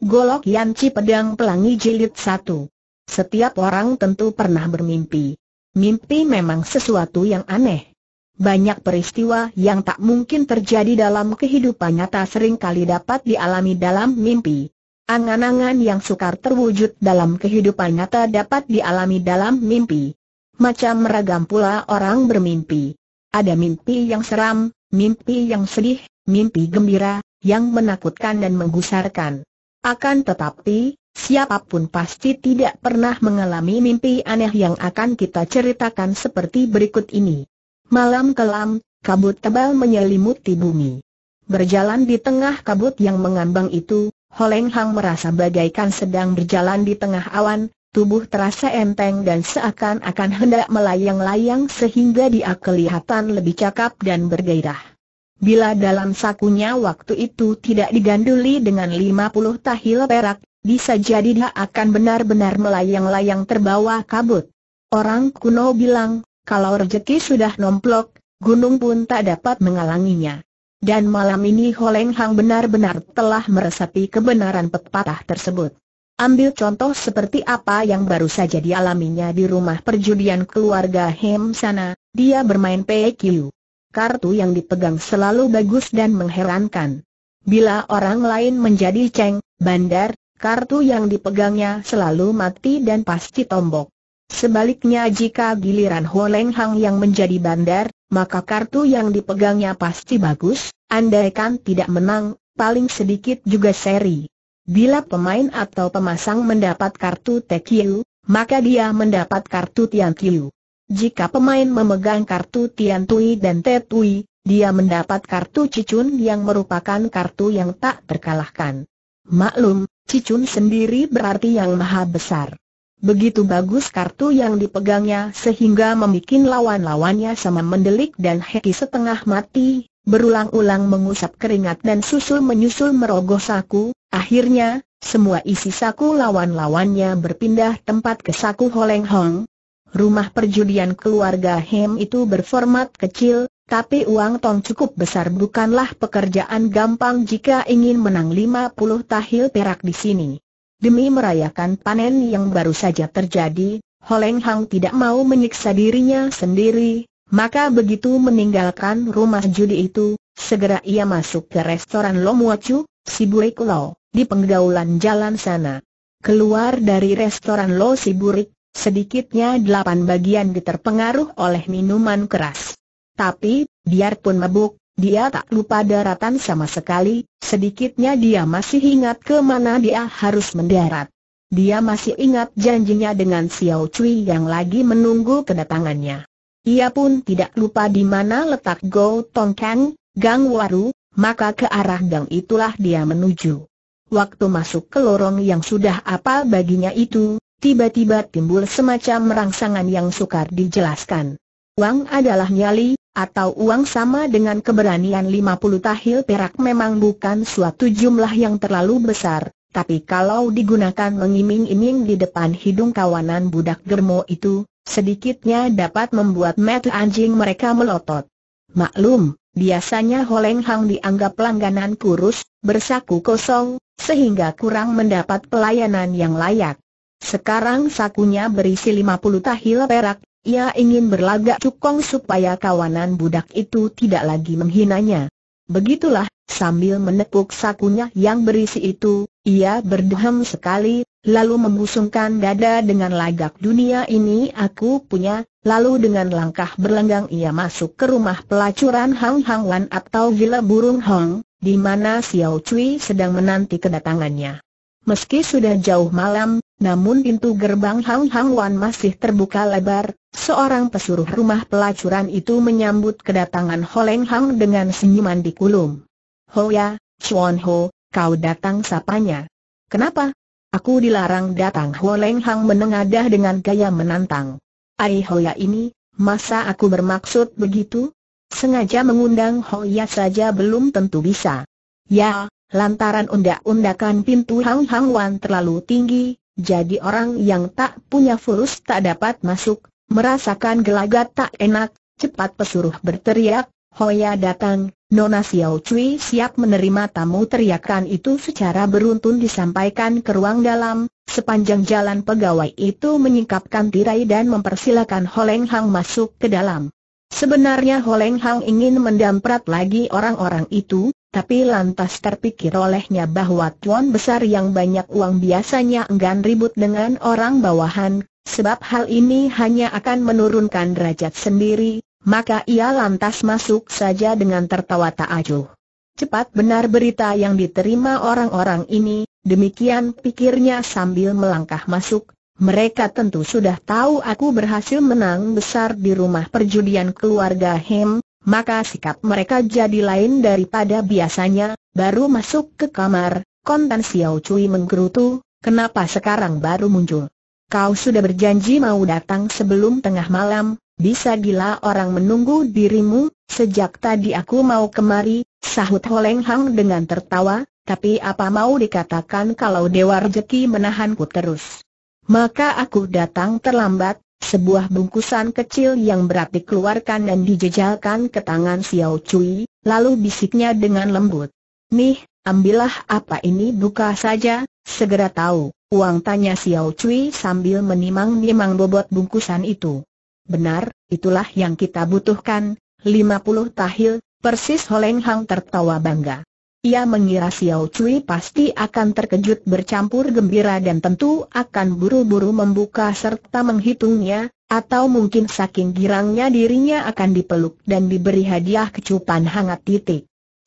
Golok Yanci Pedang Pelangi Jilid 1 Setiap orang tentu pernah bermimpi. Mimpi memang sesuatu yang aneh. Banyak peristiwa yang tak mungkin terjadi dalam kehidupan nyata seringkali dapat dialami dalam mimpi. Angan-angan yang sukar terwujud dalam kehidupan nyata dapat dialami dalam mimpi. Macam ragam pula orang bermimpi. Ada mimpi yang seram, mimpi yang sedih, mimpi gembira, yang menakutkan dan menggusarkan. Akan tetapi, siapapun pasti tidak pernah mengalami mimpi aneh yang akan kita ceritakan seperti berikut ini. Malam kelam, kabut tebal menyelimuti bumi. Berjalan di tengah kabut yang mengambang itu, Holeng Hang merasa bagaikan sedang berjalan di tengah awan, tubuh terasa enteng dan seakan-akan hendak melayang-layang sehingga dia kelihatan lebih cakap dan bergairah. Bila dalam sakunya waktu itu tidak diganduli dengan 50 tahil perak, bisa jadi dia akan benar-benar melayang-layang terbawa kabut. Orang kuno bilang, kalau rejeki sudah nomplok, gunung pun tak dapat menghalanginya. Dan malam ini Holeng Hang benar-benar telah meresapi kebenaran pepatah tersebut. Ambil contoh seperti apa yang baru saja dialaminya di rumah perjudian keluarga Hem sana, dia bermain PQ kartu yang dipegang selalu bagus dan mengherankan. Bila orang lain menjadi ceng, bandar, kartu yang dipegangnya selalu mati dan pasti tombok. Sebaliknya jika giliran Leng Hang yang menjadi bandar, maka kartu yang dipegangnya pasti bagus, andaikan tidak menang, paling sedikit juga seri. Bila pemain atau pemasang mendapat kartu Tekiu, maka dia mendapat kartu Tian Kiu. Jika pemain memegang kartu Tian Tui dan Te Tui, dia mendapat kartu Cicun yang merupakan kartu yang tak terkalahkan. Maklum, Cicun sendiri berarti yang maha besar. Begitu bagus kartu yang dipegangnya sehingga membuat lawan-lawannya sama mendelik dan heki setengah mati, berulang-ulang mengusap keringat dan susul menyusul merogoh saku, akhirnya, semua isi saku lawan-lawannya berpindah tempat ke saku Holeng Hong, Rumah perjudian keluarga Hem itu berformat kecil, tapi uang tong cukup besar bukanlah pekerjaan gampang jika ingin menang 50 tahil perak di sini. Demi merayakan panen yang baru saja terjadi, Holeng Hang tidak mau menyiksa dirinya sendiri, maka begitu meninggalkan rumah judi itu, segera ia masuk ke restoran Lomuacu, Burik Lo, di penggaulan jalan sana. Keluar dari restoran Lo Si Burik, Sedikitnya delapan bagian diterpengaruh oleh minuman keras. Tapi, biarpun mabuk, dia tak lupa daratan sama sekali, sedikitnya dia masih ingat ke mana dia harus mendarat. Dia masih ingat janjinya dengan Xiao Cui yang lagi menunggu kedatangannya. Ia pun tidak lupa di mana letak Go Tong Kang, Gang Waru, maka ke arah gang itulah dia menuju. Waktu masuk ke lorong yang sudah apa baginya itu, tiba-tiba timbul semacam merangsangan yang sukar dijelaskan. Uang adalah nyali, atau uang sama dengan keberanian 50 tahil perak memang bukan suatu jumlah yang terlalu besar, tapi kalau digunakan mengiming-iming di depan hidung kawanan budak germo itu, sedikitnya dapat membuat mata anjing mereka melotot. Maklum, biasanya Holeng Hang dianggap langganan kurus, bersaku kosong, sehingga kurang mendapat pelayanan yang layak. Sekarang sakunya berisi 50 tahil perak, ia ingin berlagak cukong supaya kawanan budak itu tidak lagi menghinanya. Begitulah, sambil menepuk sakunya yang berisi itu, ia berdehem sekali, lalu mengusungkan dada dengan lagak dunia ini aku punya, lalu dengan langkah berlenggang ia masuk ke rumah pelacuran Hang Hang Wan atau Villa Burung Hong, di mana Xiao Cui sedang menanti kedatangannya. Meski sudah jauh malam, namun pintu gerbang Hang Hang Wan masih terbuka lebar, seorang pesuruh rumah pelacuran itu menyambut kedatangan Ho Leng Hang dengan senyuman di kulum. Ho Ya, Chuan Ho, kau datang sapanya. Kenapa? Aku dilarang datang Ho Leng Hang menengadah dengan gaya menantang. Ai Ho Ya ini, masa aku bermaksud begitu? Sengaja mengundang Ho Ya saja belum tentu bisa. Ya, lantaran undak-undakan pintu Hang Hang Wan terlalu tinggi, jadi orang yang tak punya fulus tak dapat masuk, merasakan gelagat tak enak, cepat pesuruh berteriak, Hoya datang, Nona Xiao Cui siap menerima tamu teriakan itu secara beruntun disampaikan ke ruang dalam, sepanjang jalan pegawai itu menyingkapkan tirai dan mempersilakan Holeng Hang masuk ke dalam. Sebenarnya Holeng Hang ingin mendamprat lagi orang-orang itu, tapi lantas terpikir olehnya bahwa tuan besar yang banyak uang biasanya enggan ribut dengan orang bawahan, sebab hal ini hanya akan menurunkan derajat sendiri, maka ia lantas masuk saja dengan tertawa tak acuh. Cepat benar berita yang diterima orang-orang ini, demikian pikirnya sambil melangkah masuk, mereka tentu sudah tahu aku berhasil menang besar di rumah perjudian keluarga Hem, maka sikap mereka jadi lain daripada biasanya, baru masuk ke kamar, kontan Xiao Cui menggerutu, kenapa sekarang baru muncul? Kau sudah berjanji mau datang sebelum tengah malam, bisa gila orang menunggu dirimu, sejak tadi aku mau kemari, sahut Holeng Hang dengan tertawa, tapi apa mau dikatakan kalau Dewa Rezeki menahanku terus? Maka aku datang terlambat, sebuah bungkusan kecil yang berat dikeluarkan dan dijejalkan ke tangan Xiao Cui, lalu bisiknya dengan lembut. Nih, ambillah apa ini buka saja, segera tahu, uang tanya Xiao Cui sambil menimang-nimang bobot bungkusan itu. Benar, itulah yang kita butuhkan, 50 tahil, persis Holeng Hang tertawa bangga. Ia mengira Xiao Cui pasti akan terkejut bercampur gembira dan tentu akan buru-buru membuka serta menghitungnya, atau mungkin saking girangnya dirinya akan dipeluk dan diberi hadiah kecupan hangat titik.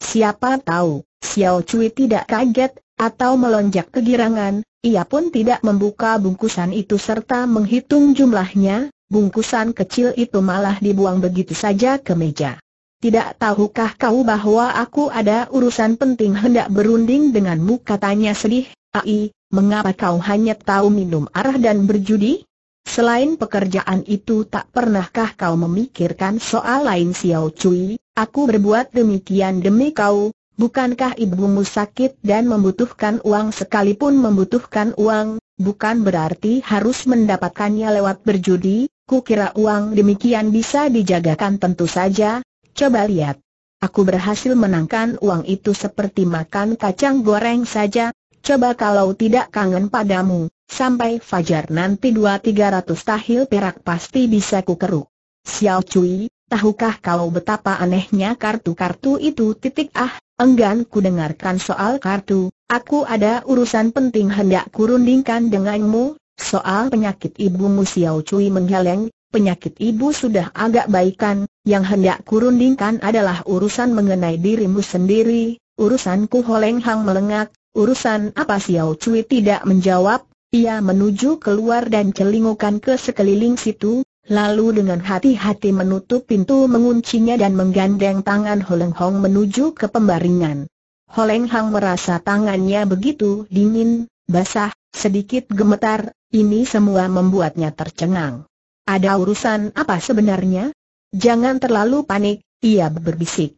Siapa tahu, Xiao Cui tidak kaget, atau melonjak kegirangan, ia pun tidak membuka bungkusan itu serta menghitung jumlahnya, bungkusan kecil itu malah dibuang begitu saja ke meja. Tidak tahukah kau bahwa aku ada urusan penting hendak berunding denganmu katanya sedih, Ai, mengapa kau hanya tahu minum arah dan berjudi? Selain pekerjaan itu tak pernahkah kau memikirkan soal lain Xiao Cui, aku berbuat demikian demi kau, bukankah ibumu sakit dan membutuhkan uang sekalipun membutuhkan uang, bukan berarti harus mendapatkannya lewat berjudi, Ku kira uang demikian bisa dijagakan tentu saja, Coba lihat. Aku berhasil menangkan uang itu seperti makan kacang goreng saja, coba kalau tidak kangen padamu, sampai fajar nanti dua tiga ratus tahil perak pasti bisa ku keruk. Xiao Cui, tahukah kau betapa anehnya kartu-kartu itu titik ah, enggan ku dengarkan soal kartu, aku ada urusan penting hendak kurundingkan denganmu, soal penyakit ibumu Xiao Cui menggeleng, penyakit ibu sudah agak baikan, yang hendak kurundingkan adalah urusan mengenai dirimu sendiri, urusanku Holeng Hang melengak, urusan apa Xiao Cui tidak menjawab, ia menuju keluar dan celingukan ke sekeliling situ, lalu dengan hati-hati menutup pintu menguncinya dan menggandeng tangan Holeng Hong menuju ke pembaringan. Holeng Hang merasa tangannya begitu dingin, basah, sedikit gemetar, ini semua membuatnya tercengang. Ada urusan apa sebenarnya? Jangan terlalu panik, ia berbisik.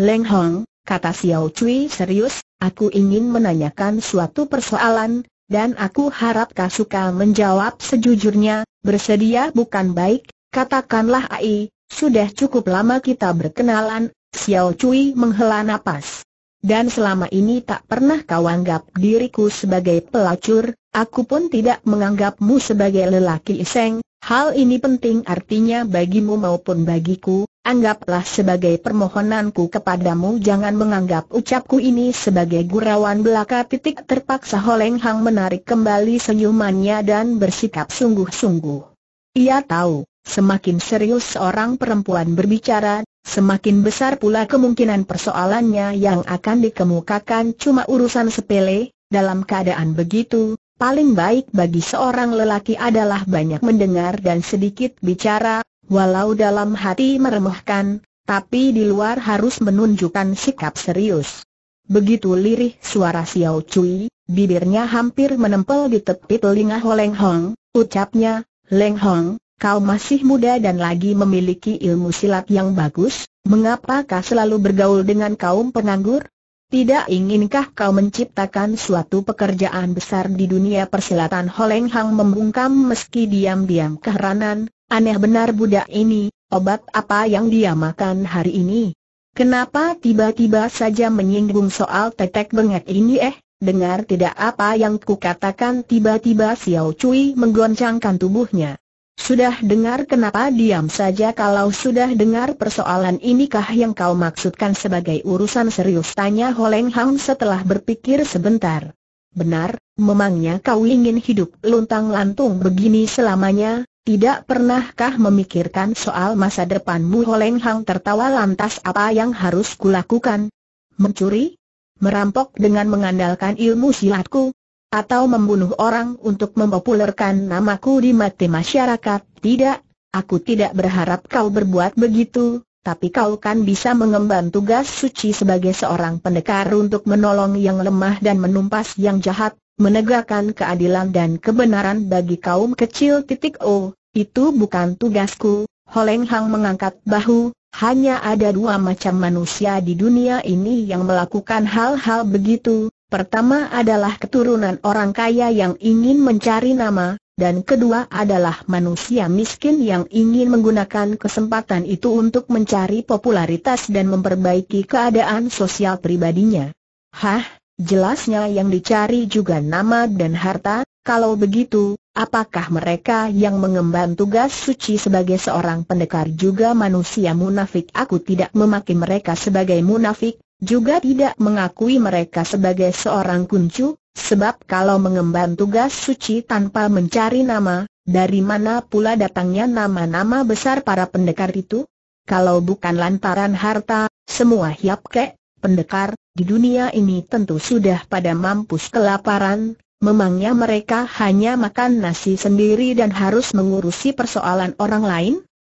Leng Hong, kata Xiao Cui serius, aku ingin menanyakan suatu persoalan, dan aku harap kau suka menjawab sejujurnya, bersedia bukan baik, katakanlah Ai, sudah cukup lama kita berkenalan, Xiao Cui menghela napas. Dan selama ini tak pernah kau anggap diriku sebagai pelacur, aku pun tidak menganggapmu sebagai lelaki iseng, Hal ini penting artinya bagimu maupun bagiku, anggaplah sebagai permohonanku kepadamu jangan menganggap ucapku ini sebagai gurauan belaka titik terpaksa Holeng Hang menarik kembali senyumannya dan bersikap sungguh-sungguh. Ia tahu, semakin serius seorang perempuan berbicara, semakin besar pula kemungkinan persoalannya yang akan dikemukakan cuma urusan sepele, dalam keadaan begitu, Paling baik bagi seorang lelaki adalah banyak mendengar dan sedikit bicara, walau dalam hati meremehkan, tapi di luar harus menunjukkan sikap serius. Begitu lirih suara Xiao Cui, bibirnya hampir menempel di tepi telinga Leng Hong, ucapnya, Leng Hong, kau masih muda dan lagi memiliki ilmu silat yang bagus, mengapakah selalu bergaul dengan kaum penganggur? Tidak inginkah kau menciptakan suatu pekerjaan besar di dunia persilatan Holeng Hang membungkam meski diam-diam keheranan, aneh benar budak ini, obat apa yang dia makan hari ini? Kenapa tiba-tiba saja menyinggung soal tetek bengek ini eh? Dengar tidak apa yang kukatakan tiba-tiba Xiao Cui menggoncangkan tubuhnya. Sudah dengar kenapa diam saja kalau sudah dengar persoalan inikah yang kau maksudkan sebagai urusan serius tanya Holeng Hang setelah berpikir sebentar. Benar, memangnya kau ingin hidup luntang lantung begini selamanya, tidak pernahkah memikirkan soal masa depanmu Holeng Hang tertawa lantas apa yang harus kulakukan? Mencuri? Merampok dengan mengandalkan ilmu silatku, atau membunuh orang untuk mempopulerkan namaku di mata masyarakat, tidak, aku tidak berharap kau berbuat begitu, tapi kau kan bisa mengemban tugas suci sebagai seorang pendekar untuk menolong yang lemah dan menumpas yang jahat, menegakkan keadilan dan kebenaran bagi kaum kecil titik O, itu bukan tugasku, Holeng Hang mengangkat bahu, hanya ada dua macam manusia di dunia ini yang melakukan hal-hal begitu, Pertama adalah keturunan orang kaya yang ingin mencari nama, dan kedua adalah manusia miskin yang ingin menggunakan kesempatan itu untuk mencari popularitas dan memperbaiki keadaan sosial pribadinya. Hah, jelasnya yang dicari juga nama dan harta, kalau begitu, apakah mereka yang mengemban tugas suci sebagai seorang pendekar juga manusia munafik? Aku tidak memaki mereka sebagai munafik, juga tidak mengakui mereka sebagai seorang kuncu, sebab kalau mengemban tugas suci tanpa mencari nama, dari mana pula datangnya nama-nama besar para pendekar itu? Kalau bukan lantaran harta, semua hiap kek, pendekar, di dunia ini tentu sudah pada mampus kelaparan, memangnya mereka hanya makan nasi sendiri dan harus mengurusi persoalan orang lain?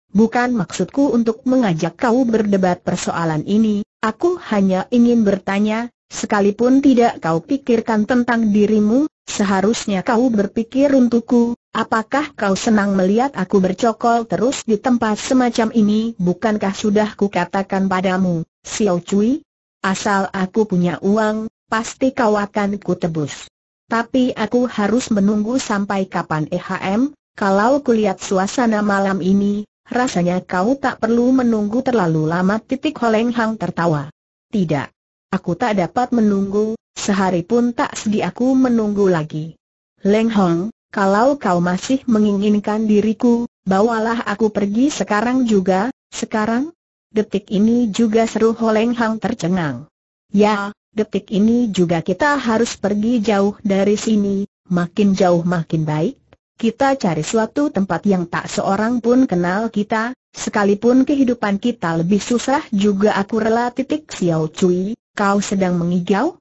Bukan maksudku untuk mengajak kau berdebat persoalan ini, aku hanya ingin bertanya, sekalipun tidak kau pikirkan tentang dirimu, seharusnya kau berpikir untukku, apakah kau senang melihat aku bercokol terus di tempat semacam ini? Bukankah sudah kukatakan padamu, Xiao Cui? Asal aku punya uang, pasti kau akan kutebus. Tapi aku harus menunggu sampai kapan EHM, kalau kulihat suasana malam ini, Rasanya kau tak perlu menunggu terlalu lama titik Holeng Hang tertawa. Tidak. Aku tak dapat menunggu, sehari pun tak sedi aku menunggu lagi. Leng Hong, kalau kau masih menginginkan diriku, bawalah aku pergi sekarang juga, sekarang? Detik ini juga seru Holeng Hang tercengang. Ya, detik ini juga kita harus pergi jauh dari sini, makin jauh makin baik, kita cari suatu tempat yang tak seorang pun kenal kita, sekalipun kehidupan kita lebih susah juga aku rela titik Xiao Cui, kau sedang mengigau?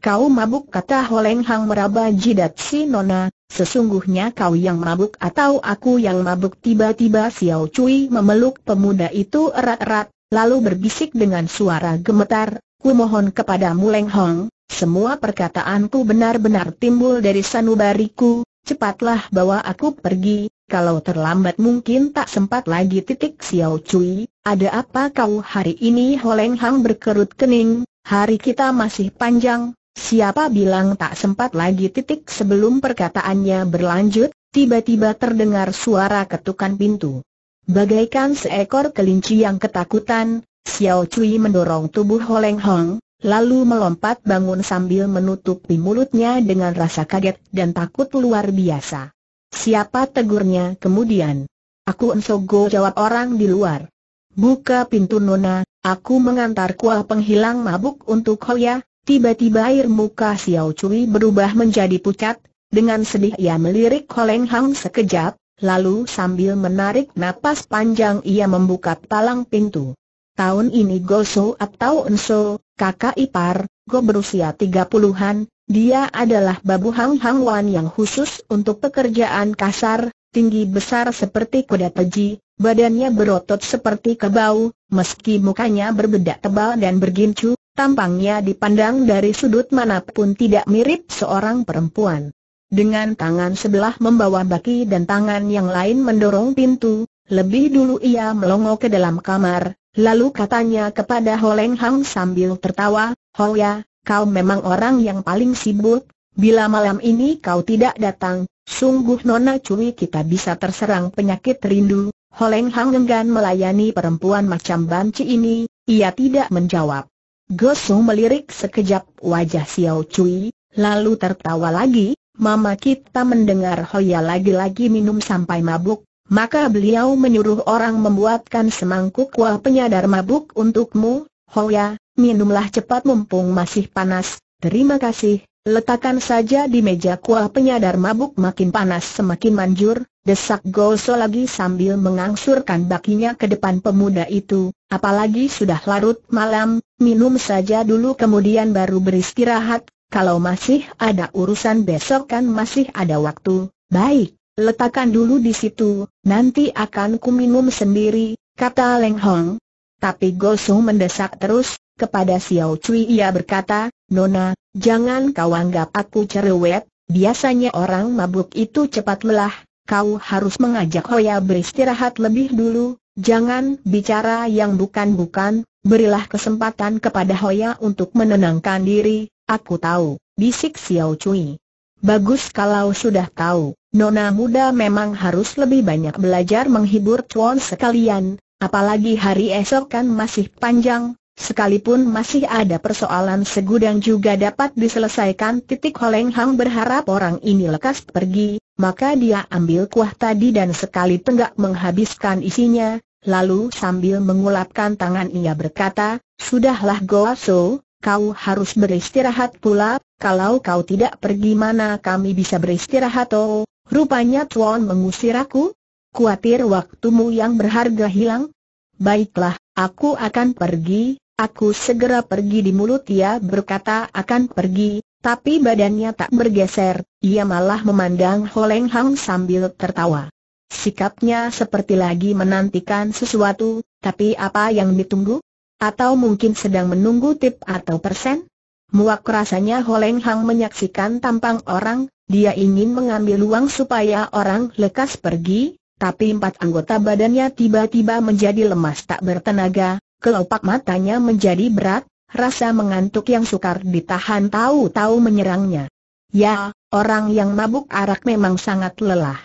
Kau mabuk kata Holeng Hang meraba jidat si Nona, sesungguhnya kau yang mabuk atau aku yang mabuk tiba-tiba Xiao Cui memeluk pemuda itu erat-erat, lalu berbisik dengan suara gemetar, ku mohon kepadamu Leng Hong, semua perkataanku benar-benar timbul dari sanubariku, Cepatlah bawa aku pergi, kalau terlambat mungkin tak sempat lagi titik Xiao Cui, ada apa kau hari ini Holeng Hang berkerut kening, hari kita masih panjang, siapa bilang tak sempat lagi titik sebelum perkataannya berlanjut, tiba-tiba terdengar suara ketukan pintu. Bagaikan seekor kelinci yang ketakutan, Xiao Cui mendorong tubuh Holeng Hang, lalu melompat bangun sambil menutupi mulutnya dengan rasa kaget dan takut luar biasa. Siapa tegurnya kemudian? Aku Ensogo jawab orang di luar. Buka pintu Nona, aku mengantar kuah penghilang mabuk untuk Hoya. Tiba-tiba air muka Xiao Cui berubah menjadi pucat, dengan sedih ia melirik Koleng Hang sekejap, lalu sambil menarik napas panjang ia membuka palang pintu tahun ini Goso atau Enso, kakak ipar, Go berusia tiga puluhan. dia adalah babu Hang Hang Wan yang khusus untuk pekerjaan kasar, tinggi besar seperti kuda peji, badannya berotot seperti kebau, meski mukanya berbeda tebal dan bergincu, tampangnya dipandang dari sudut manapun tidak mirip seorang perempuan. Dengan tangan sebelah membawa baki dan tangan yang lain mendorong pintu, lebih dulu ia melongo ke dalam kamar, Lalu katanya kepada Holeng Hang sambil tertawa, Hoya, kau memang orang yang paling sibuk, bila malam ini kau tidak datang, sungguh Nona Cui kita bisa terserang penyakit rindu. Holeng Hang enggan melayani perempuan macam banci ini, ia tidak menjawab. Gosu melirik sekejap wajah Xiao Cui, lalu tertawa lagi, Mama kita mendengar Hoya lagi-lagi minum sampai mabuk, maka beliau menyuruh orang membuatkan semangkuk kuah penyadar mabuk untukmu, Hoya, minumlah cepat mumpung masih panas, terima kasih, letakkan saja di meja kuah penyadar mabuk makin panas semakin manjur, desak Goso lagi sambil mengangsurkan bakinya ke depan pemuda itu, apalagi sudah larut malam, minum saja dulu kemudian baru beristirahat, kalau masih ada urusan besok kan masih ada waktu, baik. Letakkan dulu di situ, nanti akan kuminum sendiri, kata Leng Hong. Tapi Gosu mendesak terus, kepada Xiao Cui ia berkata, Nona, jangan kau anggap aku cerewet, biasanya orang mabuk itu cepat lelah, kau harus mengajak Hoya beristirahat lebih dulu, jangan bicara yang bukan-bukan, berilah kesempatan kepada Hoya untuk menenangkan diri, aku tahu, bisik Xiao Cui. Bagus kalau sudah tahu. Nona muda memang harus lebih banyak belajar menghibur cuan sekalian, apalagi hari esok kan masih panjang, Sekalipun masih ada persoalan segudang juga dapat diselesaikan titik Holeng Hang berharap orang ini lekas pergi, maka dia ambil kuah tadi dan sekali tenggak menghabiskan isinya, lalu sambil mengulapkan tangan ia berkata, Sudahlah Goa So, kau harus beristirahat pula, kalau kau tidak pergi mana kami bisa beristirahat oh, Rupanya Tuan mengusir aku? Kuatir waktumu yang berharga hilang? Baiklah, aku akan pergi, aku segera pergi di mulut ia berkata akan pergi, tapi badannya tak bergeser, ia malah memandang Holeng Hang sambil tertawa. Sikapnya seperti lagi menantikan sesuatu, tapi apa yang ditunggu? Atau mungkin sedang menunggu tip atau persen? Muak rasanya Holeng Hang menyaksikan tampang orang, dia ingin mengambil uang supaya orang lekas pergi, tapi empat anggota badannya tiba-tiba menjadi lemas tak bertenaga, kelopak matanya menjadi berat, rasa mengantuk yang sukar ditahan tahu-tahu menyerangnya. Ya, orang yang mabuk arak memang sangat lelah.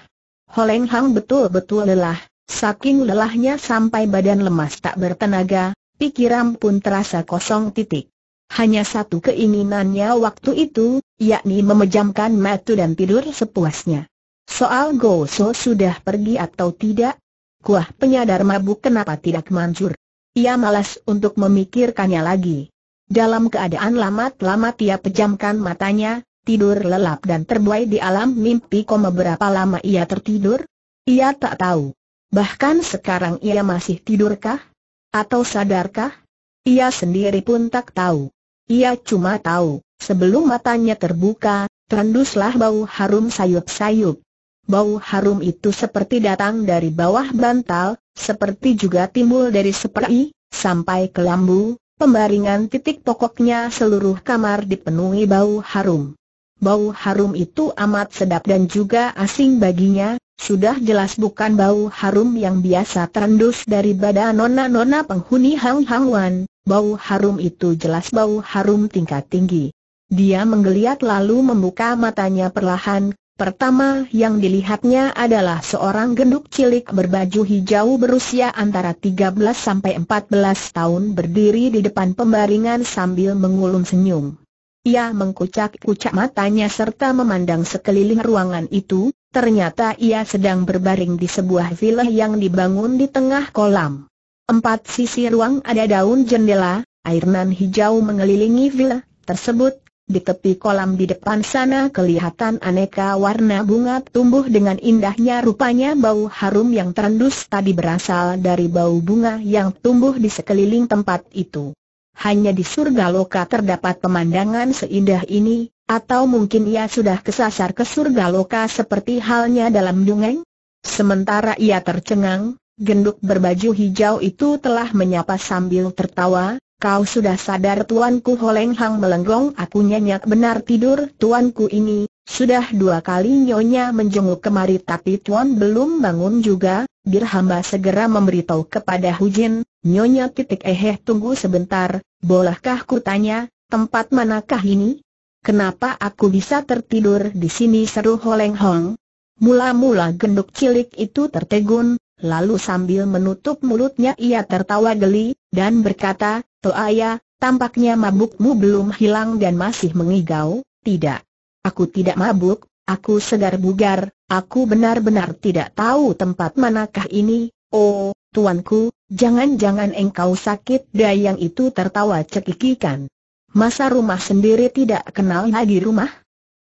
Holeng Hang betul-betul lelah, saking lelahnya sampai badan lemas tak bertenaga, pikiran pun terasa kosong titik. Hanya satu keinginannya waktu itu, yakni memejamkan mata dan tidur sepuasnya. Soal Goso sudah pergi atau tidak? Kuah penyadar mabuk kenapa tidak manjur? Ia malas untuk memikirkannya lagi. Dalam keadaan lama lamat ia pejamkan matanya, tidur lelap dan terbuai di alam mimpi koma berapa lama ia tertidur? Ia tak tahu. Bahkan sekarang ia masih tidurkah? Atau sadarkah? Ia sendiri pun tak tahu. Ia cuma tahu, Sebelum matanya terbuka, terenduslah bau harum sayup-sayup. Bau harum itu seperti datang dari bawah bantal, seperti juga timbul dari seperti, sampai ke lambu, pembaringan titik pokoknya seluruh kamar dipenuhi bau harum. Bau harum itu amat sedap dan juga asing baginya, sudah jelas bukan bau harum yang biasa terendus dari badan nona-nona penghuni Hang Hang bau harum itu jelas bau harum tingkat tinggi. Dia menggeliat lalu membuka matanya perlahan, pertama yang dilihatnya adalah seorang genduk cilik berbaju hijau berusia antara 13 sampai 14 tahun berdiri di depan pembaringan sambil mengulum senyum. Ia mengkucak-kucak matanya serta memandang sekeliling ruangan itu, ternyata ia sedang berbaring di sebuah villa yang dibangun di tengah kolam. Empat sisi ruang ada daun jendela, air nan hijau mengelilingi villa tersebut, di tepi kolam di depan sana kelihatan aneka warna bunga tumbuh dengan indahnya rupanya bau harum yang terendus tadi berasal dari bau bunga yang tumbuh di sekeliling tempat itu. Hanya di surga loka terdapat pemandangan seindah ini, atau mungkin ia sudah kesasar ke surga loka seperti halnya dalam dungeng? Sementara ia tercengang, genduk berbaju hijau itu telah menyapa sambil tertawa, Kau sudah sadar tuanku Holeng Hang melenggong aku nyenyak benar tidur tuanku ini, sudah dua kali nyonya menjenguk kemari tapi tuan belum bangun juga, bir hamba segera memberitahu kepada Hujin, nyonya titik eheh eh, tunggu sebentar, bolehkah ku tanya, tempat manakah ini? Kenapa aku bisa tertidur di sini seru Holeng Hang. Mula-mula genduk cilik itu tertegun, lalu sambil menutup mulutnya ia tertawa geli, dan berkata, Toaya, tampaknya mabukmu belum hilang dan masih mengigau, tidak. Aku tidak mabuk, aku segar bugar, aku benar-benar tidak tahu tempat manakah ini, oh, tuanku, jangan-jangan engkau sakit dayang itu tertawa cekikikan. Masa rumah sendiri tidak kenal lagi rumah?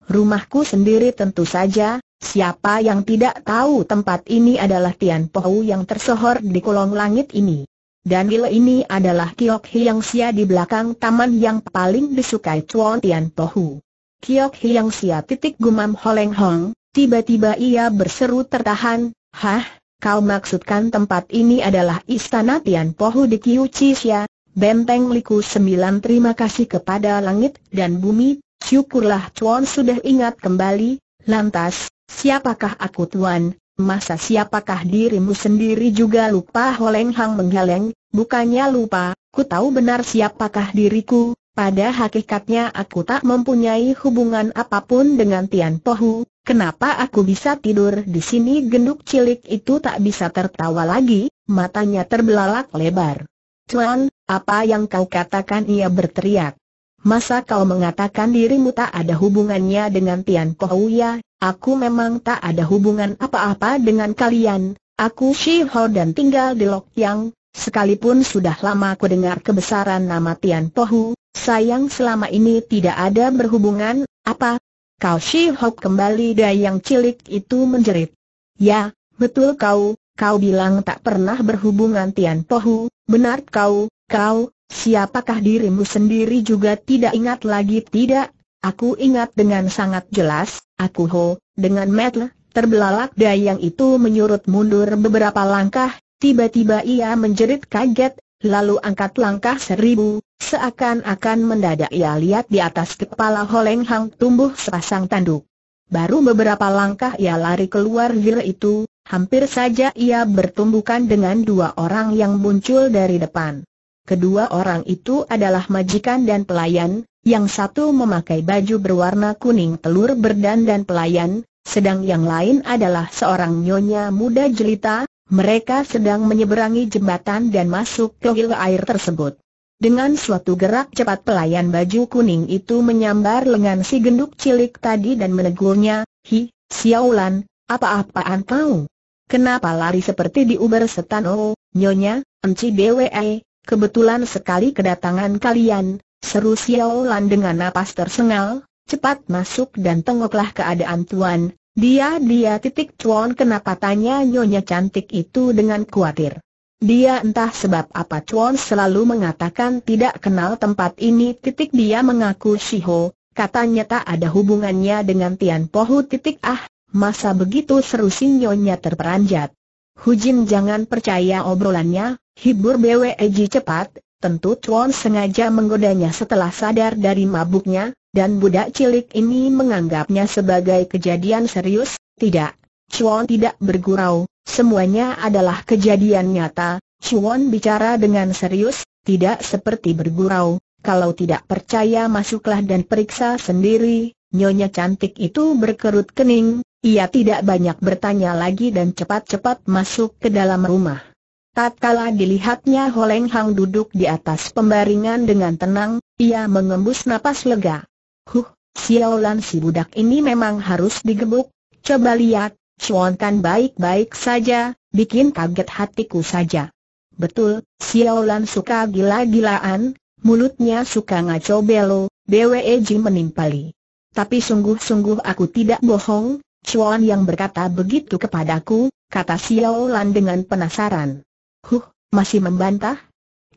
Rumahku sendiri tentu saja, siapa yang tidak tahu tempat ini adalah Tian Pohu yang tersohor di kolong langit ini. Dan gila ini adalah Kiok Hiang Sia di belakang taman yang paling disukai Chuan Tian Tohu. Kiok Hiang Sia titik gumam Ho Holeng Hong, tiba-tiba ia berseru tertahan, Hah, kau maksudkan tempat ini adalah istana Tian Pohu di Kiu Sia, benteng liku sembilan terima kasih kepada langit dan bumi, syukurlah Chuan sudah ingat kembali, lantas, siapakah aku Tuan, Masa siapakah dirimu sendiri juga lupa Holeng Hang menggeleng, bukannya lupa, ku tahu benar siapakah diriku, pada hakikatnya aku tak mempunyai hubungan apapun dengan Tian Pohu, kenapa aku bisa tidur di sini genduk cilik itu tak bisa tertawa lagi, matanya terbelalak lebar. Cuan, apa yang kau katakan ia berteriak. Masa kau mengatakan dirimu tak ada hubungannya dengan Tian Pohu ya? Aku memang tak ada hubungan apa-apa dengan kalian, aku Shi Ho dan tinggal di Lok Yang, sekalipun sudah lama ku dengar kebesaran nama Tian Pohu, sayang selama ini tidak ada berhubungan, apa? Kau Shi Ho kembali dayang cilik itu menjerit. Ya, betul kau, kau bilang tak pernah berhubungan Tian Pohu, benar kau, kau, siapakah dirimu sendiri juga tidak ingat lagi tidak? Aku ingat dengan sangat jelas, aku ho, dengan metle, terbelalak dayang itu menyurut mundur beberapa langkah, tiba-tiba ia menjerit kaget, lalu angkat langkah seribu, seakan-akan mendadak ia lihat di atas kepala Holeng Hang tumbuh sepasang tanduk. Baru beberapa langkah ia lari keluar gil itu, hampir saja ia bertumbukan dengan dua orang yang muncul dari depan. Kedua orang itu adalah majikan dan pelayan, yang satu memakai baju berwarna kuning telur berdan dan pelayan, sedang yang lain adalah seorang nyonya muda jelita, mereka sedang menyeberangi jembatan dan masuk ke hil air tersebut. Dengan suatu gerak cepat pelayan baju kuning itu menyambar lengan si genduk cilik tadi dan menegurnya, Hi, siaulan, apa-apaan kau? Kenapa lari seperti diuber setan oh, nyonya, enci dwe, eh. Kebetulan sekali kedatangan kalian, seru Xiao Lan dengan napas tersengal, cepat masuk dan tengoklah keadaan tuan, dia-dia titik tuan kenapa tanya nyonya cantik itu dengan khawatir. Dia entah sebab apa Chuan selalu mengatakan tidak kenal tempat ini titik dia mengaku Shiho, katanya tak ada hubungannya dengan Tian Pohu titik ah, masa begitu seru si nyonya terperanjat. Hujin jangan percaya obrolannya, Hibur Ji cepat, tentu Chuan sengaja menggodanya setelah sadar dari mabuknya, dan budak cilik ini menganggapnya sebagai kejadian serius, tidak. Chuan tidak bergurau, semuanya adalah kejadian nyata, Chuan bicara dengan serius, tidak seperti bergurau, kalau tidak percaya masuklah dan periksa sendiri, nyonya cantik itu berkerut kening, ia tidak banyak bertanya lagi dan cepat-cepat masuk ke dalam rumah. Tatkala dilihatnya Holeng Hang duduk di atas pembaringan dengan tenang, ia mengembus napas lega. Huh, Xiaolan si budak ini memang harus digebuk, coba lihat, cuankan baik-baik saja, bikin kaget hatiku saja. Betul, Xiaolan suka gila-gilaan, mulutnya suka ngaco belo, BWEJ menimpali. Tapi sungguh-sungguh aku tidak bohong, Chuan yang berkata begitu kepadaku, kata Xiaolan dengan penasaran. Huh, masih membantah?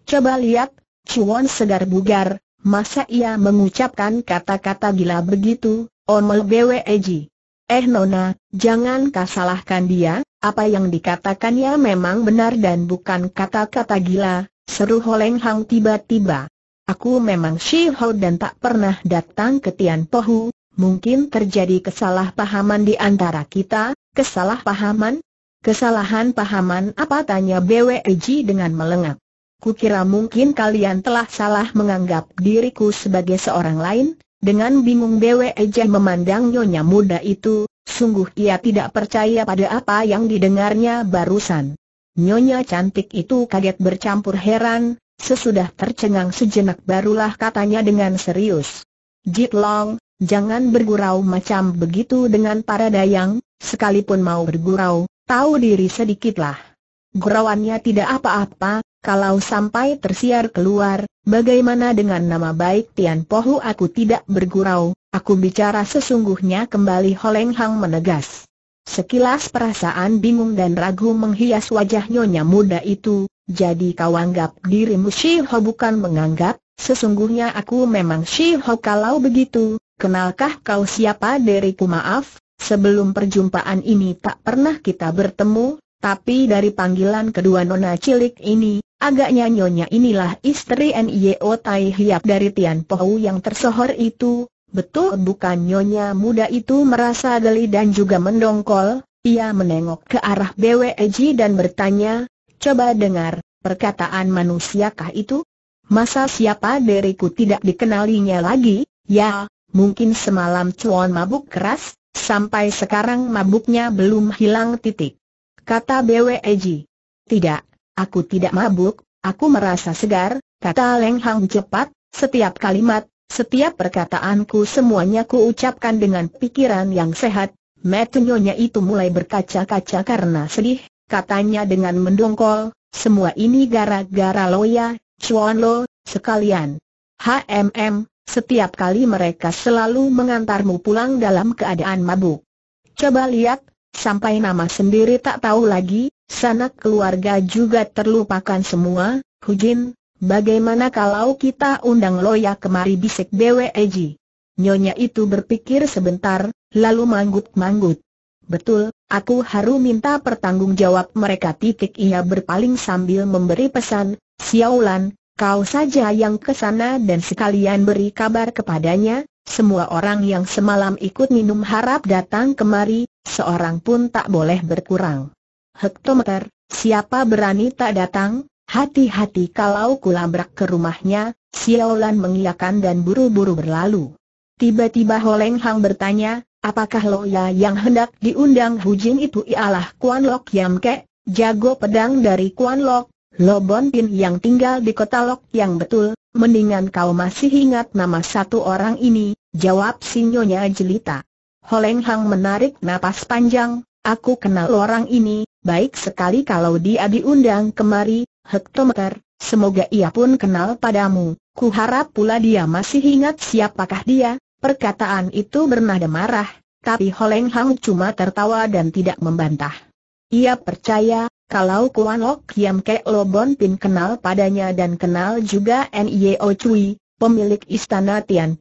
Coba lihat, Chuan segar bugar, masa ia mengucapkan kata-kata gila begitu, Omel BWEJ. Eh Nona, jangan kasalahkan dia, apa yang dikatakannya memang benar dan bukan kata-kata gila, seru Holeng Hang tiba-tiba. Aku memang Shihou dan tak pernah datang ke Tian Pohu, mungkin terjadi kesalahpahaman di antara kita, kesalahpahaman, Kesalahan pahaman apa tanya Ej dengan melengak. Kukira mungkin kalian telah salah menganggap diriku sebagai seorang lain, dengan bingung Ej memandang nyonya muda itu, sungguh ia tidak percaya pada apa yang didengarnya barusan. Nyonya cantik itu kaget bercampur heran, sesudah tercengang sejenak barulah katanya dengan serius. Jit Long, jangan bergurau macam begitu dengan para dayang, sekalipun mau bergurau, Tahu diri sedikitlah. Gerawannya tidak apa-apa, kalau sampai tersiar keluar, bagaimana dengan nama baik Tian Pohu aku tidak bergurau, aku bicara sesungguhnya kembali Holeng Hang menegas. Sekilas perasaan bingung dan ragu menghias wajah nyonya muda itu, jadi kau anggap dirimu Shiho bukan menganggap, sesungguhnya aku memang Shiho kalau begitu, kenalkah kau siapa diriku maaf, Sebelum perjumpaan ini tak pernah kita bertemu, tapi dari panggilan kedua nona cilik ini, agaknya nyonya inilah istri N.I.O. Tai Hiap dari Tian Pohu yang tersohor itu, betul bukan nyonya muda itu merasa geli dan juga mendongkol, ia menengok ke arah BWEJ dan bertanya, coba dengar, perkataan manusiakah itu? Masa siapa diriku tidak dikenalinya lagi? Ya, mungkin semalam cuan mabuk keras, Sampai sekarang mabuknya belum hilang titik. Kata Eji. Tidak, aku tidak mabuk, aku merasa segar, kata Leng Hang cepat, setiap kalimat, setiap perkataanku semuanya kuucapkan dengan pikiran yang sehat. Metunyonya itu mulai berkaca-kaca karena sedih, katanya dengan mendongkol, semua ini gara-gara Loya, cuan Lo, sekalian. HMM, setiap kali mereka selalu mengantarmu pulang dalam keadaan mabuk. Coba lihat, sampai nama sendiri tak tahu lagi, sanak keluarga juga terlupakan semua, Hujin, bagaimana kalau kita undang Loya kemari bisik BWEJ? Nyonya itu berpikir sebentar, lalu manggut-manggut. Betul, aku harus minta pertanggungjawab mereka titik ia berpaling sambil memberi pesan, Siaulan. Kau saja yang ke sana dan sekalian beri kabar kepadanya, semua orang yang semalam ikut minum harap datang kemari, seorang pun tak boleh berkurang. Hektometer, siapa berani tak datang? Hati-hati kalau kulabrak ke rumahnya, Siaulan mengiyakan dan buru-buru berlalu. Tiba-tiba Holeng Hang bertanya, apakah Loya yang hendak diundang Hujin itu ialah Kuan Lok Yam Ke, jago pedang dari Kuan Lok, Lobon Bin yang tinggal di kota Lok yang betul, mendingan kau masih ingat nama satu orang ini, jawab sinyonya jelita. Holeng Hang menarik napas panjang, aku kenal orang ini, baik sekali kalau dia diundang kemari, hektometer, semoga ia pun kenal padamu, ku pula dia masih ingat siapakah dia, perkataan itu bernada marah, tapi Holeng Hang cuma tertawa dan tidak membantah. Ia percaya kalau Kuan Lok Kiam Kek Lobon Pin kenal padanya dan kenal juga N.I.O. Cui, pemilik istana Tian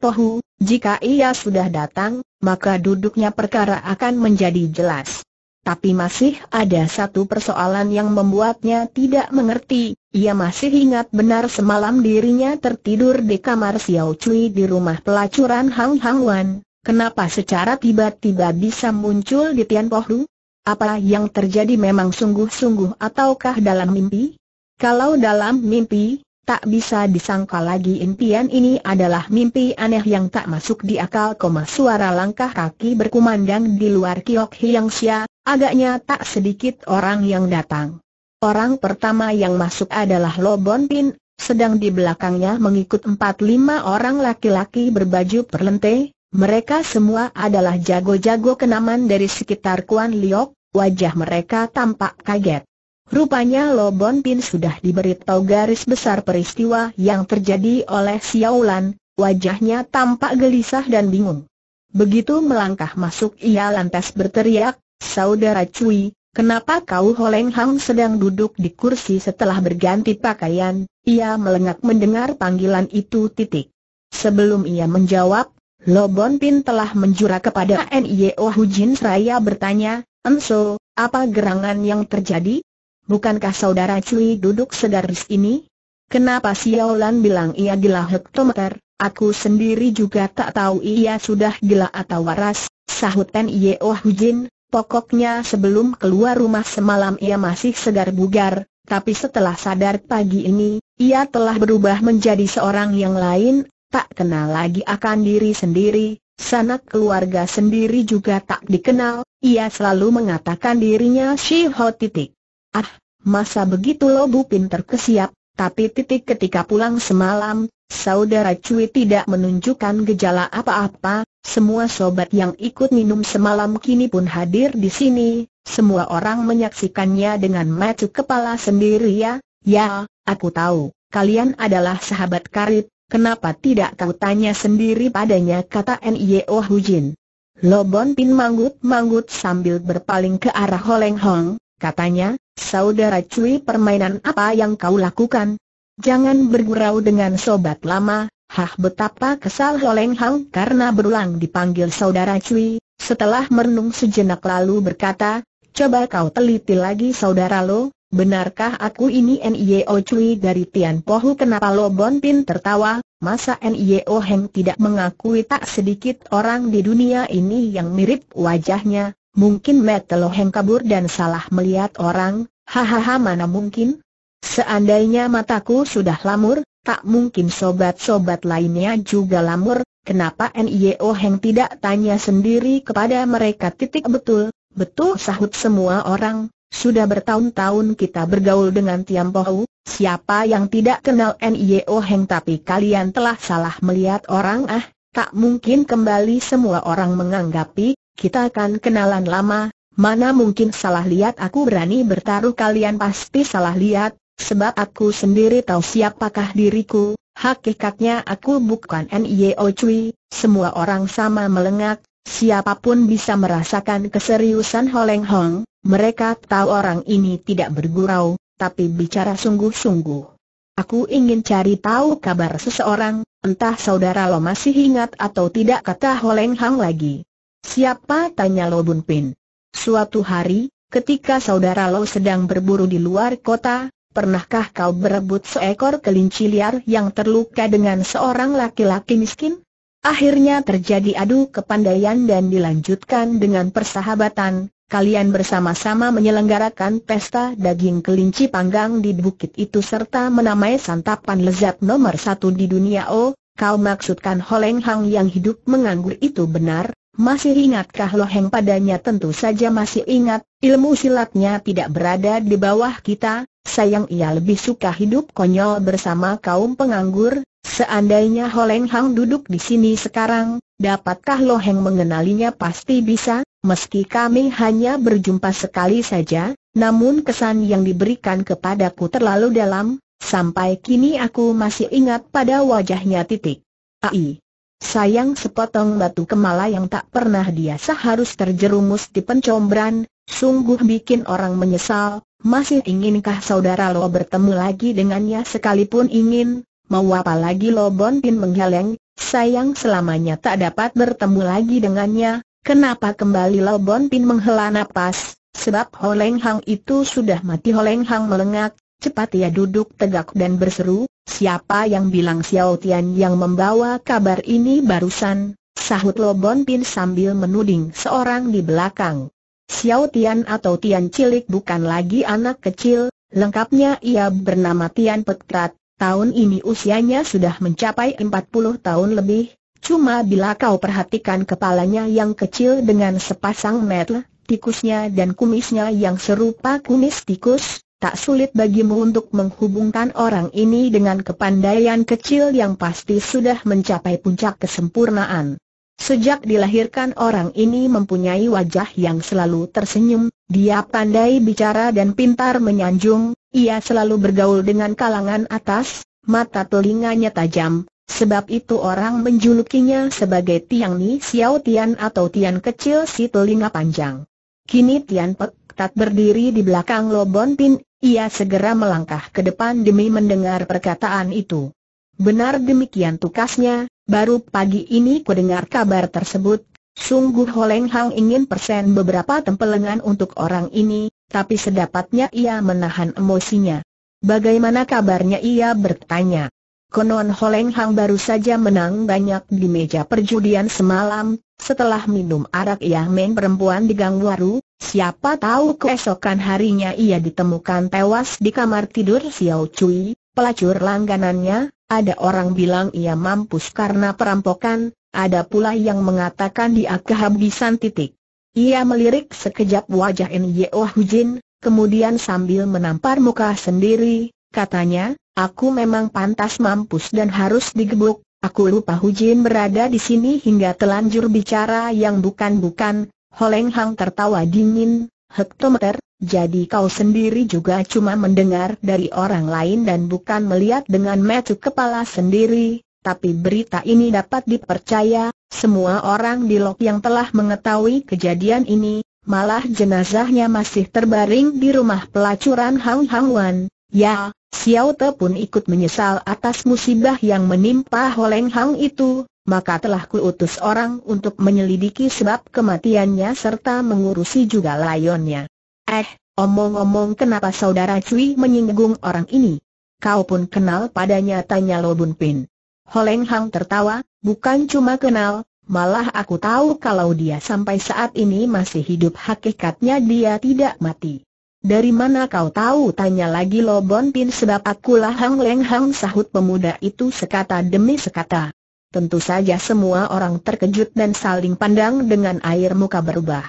jika ia sudah datang, maka duduknya perkara akan menjadi jelas. Tapi masih ada satu persoalan yang membuatnya tidak mengerti, ia masih ingat benar semalam dirinya tertidur di kamar Xiao Cui di rumah pelacuran Hang Hang Wan, kenapa secara tiba-tiba bisa muncul di Tian Pohu? Apa yang terjadi memang sungguh-sungguh ataukah dalam mimpi? Kalau dalam mimpi, tak bisa disangka lagi impian ini adalah mimpi aneh yang tak masuk di akal, koma suara langkah kaki berkumandang di luar kiok Hiang Xia, agaknya tak sedikit orang yang datang. Orang pertama yang masuk adalah Lobon Pin, sedang di belakangnya mengikut empat lima orang laki-laki berbaju perlenteh. Mereka semua adalah jago-jago kenaman dari sekitar Kuan Liok, wajah mereka tampak kaget. Rupanya Lo Bon Pin sudah diberitahu garis besar peristiwa yang terjadi oleh Xiao Lan, wajahnya tampak gelisah dan bingung. Begitu melangkah masuk ia lantas berteriak, Saudara Cui, Kenapa kau Holeng Hang sedang duduk di kursi setelah berganti pakaian? Ia melengak mendengar panggilan itu titik. Sebelum ia menjawab, Lobon Pin telah menjura kepada NIO Hujin seraya bertanya, Enso, apa gerangan yang terjadi? Bukankah saudara Cui duduk segaris ini? Kenapa Lan bilang ia gila hektometer? Aku sendiri juga tak tahu ia sudah gila atau waras, sahut NIO Hujin. Pokoknya sebelum keluar rumah semalam ia masih segar bugar, tapi setelah sadar pagi ini, ia telah berubah menjadi seorang yang lain tak kenal lagi akan diri sendiri, sanak keluarga sendiri juga tak dikenal, ia selalu mengatakan dirinya Shi Ho titik. Ah, masa begitu lo bu pinter kesiap, tapi titik ketika pulang semalam, saudara Cui tidak menunjukkan gejala apa-apa, semua sobat yang ikut minum semalam kini pun hadir di sini, semua orang menyaksikannya dengan mata kepala sendiri ya, ya, aku tahu, kalian adalah sahabat karib, Kenapa tidak kau tanya sendiri padanya kata N.I.O. Hujin. Lobon Pin manggut-manggut sambil berpaling ke arah Holeng Hong, katanya, Saudara Cui permainan apa yang kau lakukan? Jangan bergurau dengan sobat lama, hah betapa kesal Holeng Hong karena berulang dipanggil Saudara Cui, setelah merenung sejenak lalu berkata, Coba kau teliti lagi saudara lo, Benarkah aku ini N.I.O. E Cui dari Tian Pohu kenapa Lo Bon Pin tertawa, masa N.I.O. E Heng tidak mengakui tak sedikit orang di dunia ini yang mirip wajahnya, mungkin Mete Lo Heng kabur dan salah melihat orang, hahaha mana mungkin? Seandainya mataku sudah lamur, tak mungkin sobat-sobat lainnya juga lamur, kenapa N.I.O. E Heng tidak tanya sendiri kepada mereka titik betul, betul sahut semua orang, sudah bertahun-tahun kita bergaul dengan Tiam Pohu, siapa yang tidak kenal N.I.O. Heng tapi kalian telah salah melihat orang ah, tak mungkin kembali semua orang menganggapi, kita akan kenalan lama, mana mungkin salah lihat aku berani bertaruh kalian pasti salah lihat, sebab aku sendiri tahu siapakah diriku, hakikatnya aku bukan N.I.O. Cui, semua orang sama melengak, Siapapun bisa merasakan keseriusan Holeng Hong, mereka tahu orang ini tidak bergurau, tapi bicara sungguh-sungguh. Aku ingin cari tahu kabar seseorang, entah saudara lo masih ingat atau tidak kata Holeng Hong lagi. Siapa tanya Lo Bun Pin? Suatu hari, ketika saudara Lo sedang berburu di luar kota, pernahkah kau berebut seekor kelinci liar yang terluka dengan seorang laki-laki miskin? Akhirnya terjadi adu kepandaian dan dilanjutkan dengan persahabatan, kalian bersama-sama menyelenggarakan pesta daging kelinci panggang di bukit itu serta menamai santapan lezat nomor satu di dunia oh, kau maksudkan Holeng Hang yang hidup menganggur itu benar? Masih ingatkah Loheng padanya tentu saja masih ingat, ilmu silatnya tidak berada di bawah kita, Sayang ia lebih suka hidup konyol bersama kaum penganggur, seandainya Ho Leng Hang duduk di sini sekarang, dapatkah Lo Heng mengenalinya pasti bisa, meski kami hanya berjumpa sekali saja, namun kesan yang diberikan kepadaku terlalu dalam, sampai kini aku masih ingat pada wajahnya titik. Ai. Sayang sepotong batu kemala yang tak pernah dia seharus terjerumus di pencombran, sungguh bikin orang menyesal, masih inginkah saudara Lo bertemu lagi dengannya sekalipun ingin, mau apa lagi Lo Bon Pin menggeleng, sayang selamanya tak dapat bertemu lagi dengannya, kenapa kembali Lo Bon Pin menghela napas, sebab Holeng Hang itu sudah mati Holeng Hang melengak, cepat ia duduk tegak dan berseru, siapa yang bilang Xiao Tian yang membawa kabar ini barusan, sahut Lo Bon Pin sambil menuding seorang di belakang. Xiao Tian atau Tian Cilik bukan lagi anak kecil, lengkapnya ia bernama Tian Petrat, tahun ini usianya sudah mencapai 40 tahun lebih, cuma bila kau perhatikan kepalanya yang kecil dengan sepasang metel, tikusnya dan kumisnya yang serupa kumis tikus, tak sulit bagimu untuk menghubungkan orang ini dengan kepandaian kecil yang pasti sudah mencapai puncak kesempurnaan. Sejak dilahirkan orang ini mempunyai wajah yang selalu tersenyum, dia pandai bicara dan pintar menyanjung, ia selalu bergaul dengan kalangan atas, mata telinganya tajam, sebab itu orang menjulukinya sebagai Tiang Ni Xiao Tian atau Tian kecil si telinga panjang. Kini Tian Pek tak berdiri di belakang Lobon Pin, ia segera melangkah ke depan demi mendengar perkataan itu. Benar demikian tukasnya, Baru pagi ini ku dengar kabar tersebut, sungguh Holeng Hang ingin persen beberapa tempelengan untuk orang ini, tapi sedapatnya ia menahan emosinya. Bagaimana kabarnya ia bertanya. Konon Holeng Hang baru saja menang banyak di meja perjudian semalam, setelah minum arak ia main perempuan di gang waru, siapa tahu keesokan harinya ia ditemukan tewas di kamar tidur Xiao Cui, pelacur langganannya, ada orang bilang ia mampus karena perampokan, ada pula yang mengatakan dia kehabisan titik. Ia melirik sekejap wajah Nyo oh Hujin, kemudian sambil menampar muka sendiri, katanya, aku memang pantas mampus dan harus digebuk, aku lupa Hujin berada di sini hingga telanjur bicara yang bukan-bukan, Holeng Hang tertawa dingin, hektometer, jadi kau sendiri juga cuma mendengar dari orang lain dan bukan melihat dengan mata kepala sendiri, tapi berita ini dapat dipercaya, semua orang di lok yang telah mengetahui kejadian ini, malah jenazahnya masih terbaring di rumah pelacuran Hang Hang Wan. Ya, Xiao Te pun ikut menyesal atas musibah yang menimpa Holeng Hang itu, maka telah kuutus orang untuk menyelidiki sebab kematiannya serta mengurusi juga layonnya. Eh, omong-omong kenapa saudara Cui menyinggung orang ini? Kau pun kenal padanya tanya Lobun Pin. Holeng Hang tertawa, bukan cuma kenal, malah aku tahu kalau dia sampai saat ini masih hidup hakikatnya dia tidak mati. Dari mana kau tahu? Tanya lagi Lobon Pin sebab akulah Hang Leng Hang sahut pemuda itu sekata demi sekata. Tentu saja semua orang terkejut dan saling pandang dengan air muka berubah.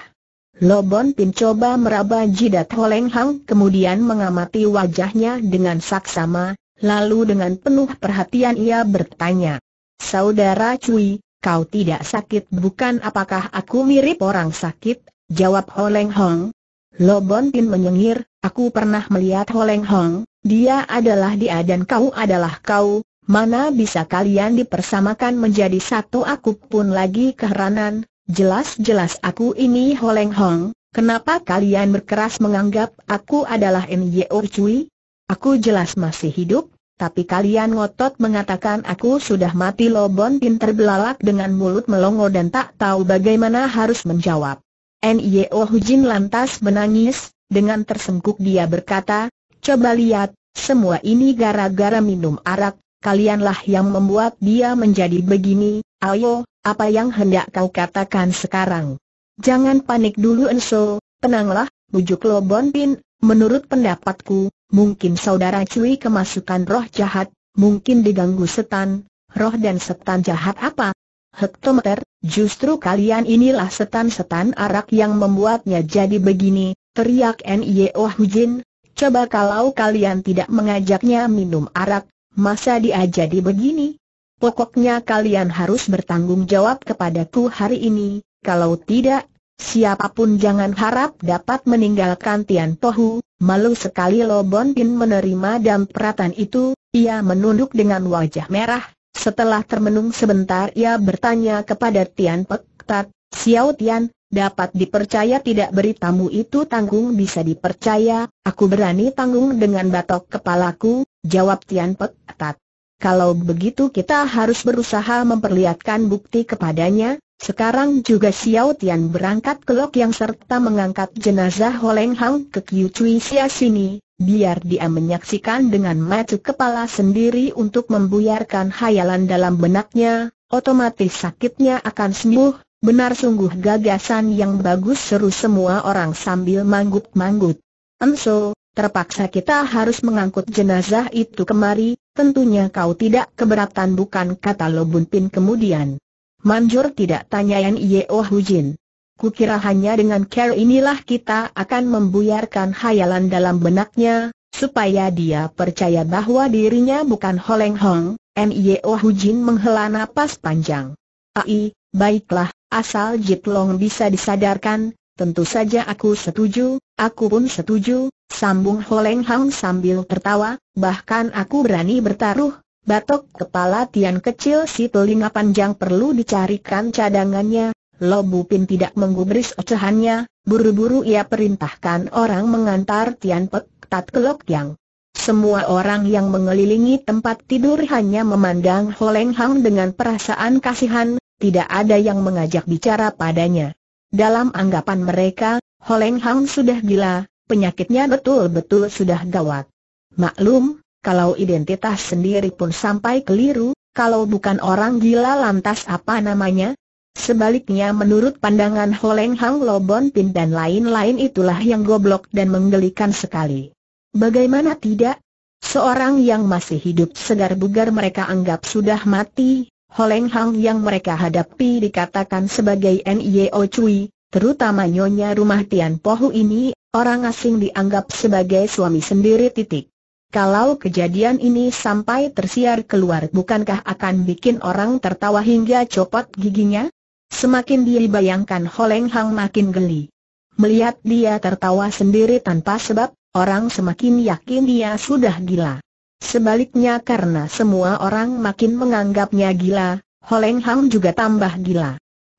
Lobon Pin coba meraba jidat Holeng Hang kemudian mengamati wajahnya dengan saksama, lalu dengan penuh perhatian ia bertanya. Saudara Cui, kau tidak sakit bukan apakah aku mirip orang sakit? Jawab Holeng Hong. Lobon Pin menyengir, aku pernah melihat Holeng Hong, dia adalah dia dan kau adalah kau, Mana bisa kalian dipersamakan menjadi satu aku pun lagi keheranan, jelas-jelas aku ini Holeng Hong, kenapa kalian berkeras menganggap aku adalah Nyeur Cui? Aku jelas masih hidup, tapi kalian ngotot mengatakan aku sudah mati Lobon pinter belalak dengan mulut melongo dan tak tahu bagaimana harus menjawab. Hu oh Hujin lantas menangis, dengan tersengkuk dia berkata, coba lihat, semua ini gara-gara minum arak, kalianlah yang membuat dia menjadi begini, ayo, apa yang hendak kau katakan sekarang? Jangan panik dulu Enso, tenanglah, bujuk Lobon Pin, menurut pendapatku, mungkin saudara Cui kemasukan roh jahat, mungkin diganggu setan, roh dan setan jahat apa? Hektometer, justru kalian inilah setan-setan arak yang membuatnya jadi begini, teriak N.I.O. Hujin, coba kalau kalian tidak mengajaknya minum arak, Masa dia jadi begini? Pokoknya kalian harus bertanggung jawab kepadaku hari ini, kalau tidak, siapapun jangan harap dapat meninggalkan Tian Tohu. Malu sekali Lo Bon Pin menerima dampratan itu, ia menunduk dengan wajah merah. Setelah termenung sebentar ia bertanya kepada Tian Pek Tat, Xiao Tian, dapat dipercaya tidak beritamu itu tanggung bisa dipercaya, aku berani tanggung dengan batok kepalaku, Jawab Tian Pek, Tat. Kalau begitu kita harus berusaha memperlihatkan bukti kepadanya, sekarang juga Xiao Tian berangkat ke Lok Yang serta mengangkat jenazah Holeng Hang ke Kiu Cui Xia sini, biar dia menyaksikan dengan mata kepala sendiri untuk membuyarkan hayalan dalam benaknya, otomatis sakitnya akan sembuh, benar sungguh gagasan yang bagus seru semua orang sambil manggut-manggut. Enso, terpaksa kita harus mengangkut jenazah itu kemari, tentunya kau tidak keberatan bukan kata Lobun Pin kemudian. Manjur tidak tanyain Yeo oh Hujin. Kukira hanya dengan care inilah kita akan membuyarkan hayalan dalam benaknya, supaya dia percaya bahwa dirinya bukan Holeng Hong, Mio oh Hujin menghela napas panjang. Ai, baiklah, asal Jit Long bisa disadarkan, tentu saja aku setuju, aku pun setuju, Sambung Holeng Hang sambil tertawa, bahkan aku berani bertaruh, batok kepala Tian kecil si telinga panjang perlu dicarikan cadangannya, Lobu Pin tidak menggubris ocehannya, buru-buru ia perintahkan orang mengantar Tian Pek Tat Kelok Yang. Semua orang yang mengelilingi tempat tidur hanya memandang Holeng Hang dengan perasaan kasihan, tidak ada yang mengajak bicara padanya. Dalam anggapan mereka, Holeng Hang sudah gila, penyakitnya betul-betul sudah gawat. Maklum, kalau identitas sendiri pun sampai keliru, kalau bukan orang gila lantas apa namanya? Sebaliknya menurut pandangan Holeng Hang Lobon Pin dan lain-lain itulah yang goblok dan menggelikan sekali. Bagaimana tidak? Seorang yang masih hidup segar bugar mereka anggap sudah mati, Holeng Hang yang mereka hadapi dikatakan sebagai N.I.O. Cui, terutama nyonya rumah Tian Pohu ini, orang asing dianggap sebagai suami sendiri titik. Kalau kejadian ini sampai tersiar keluar bukankah akan bikin orang tertawa hingga copot giginya? Semakin dia bayangkan Holeng Hang makin geli. Melihat dia tertawa sendiri tanpa sebab, orang semakin yakin dia sudah gila. Sebaliknya karena semua orang makin menganggapnya gila, Holeng Hang juga tambah gila.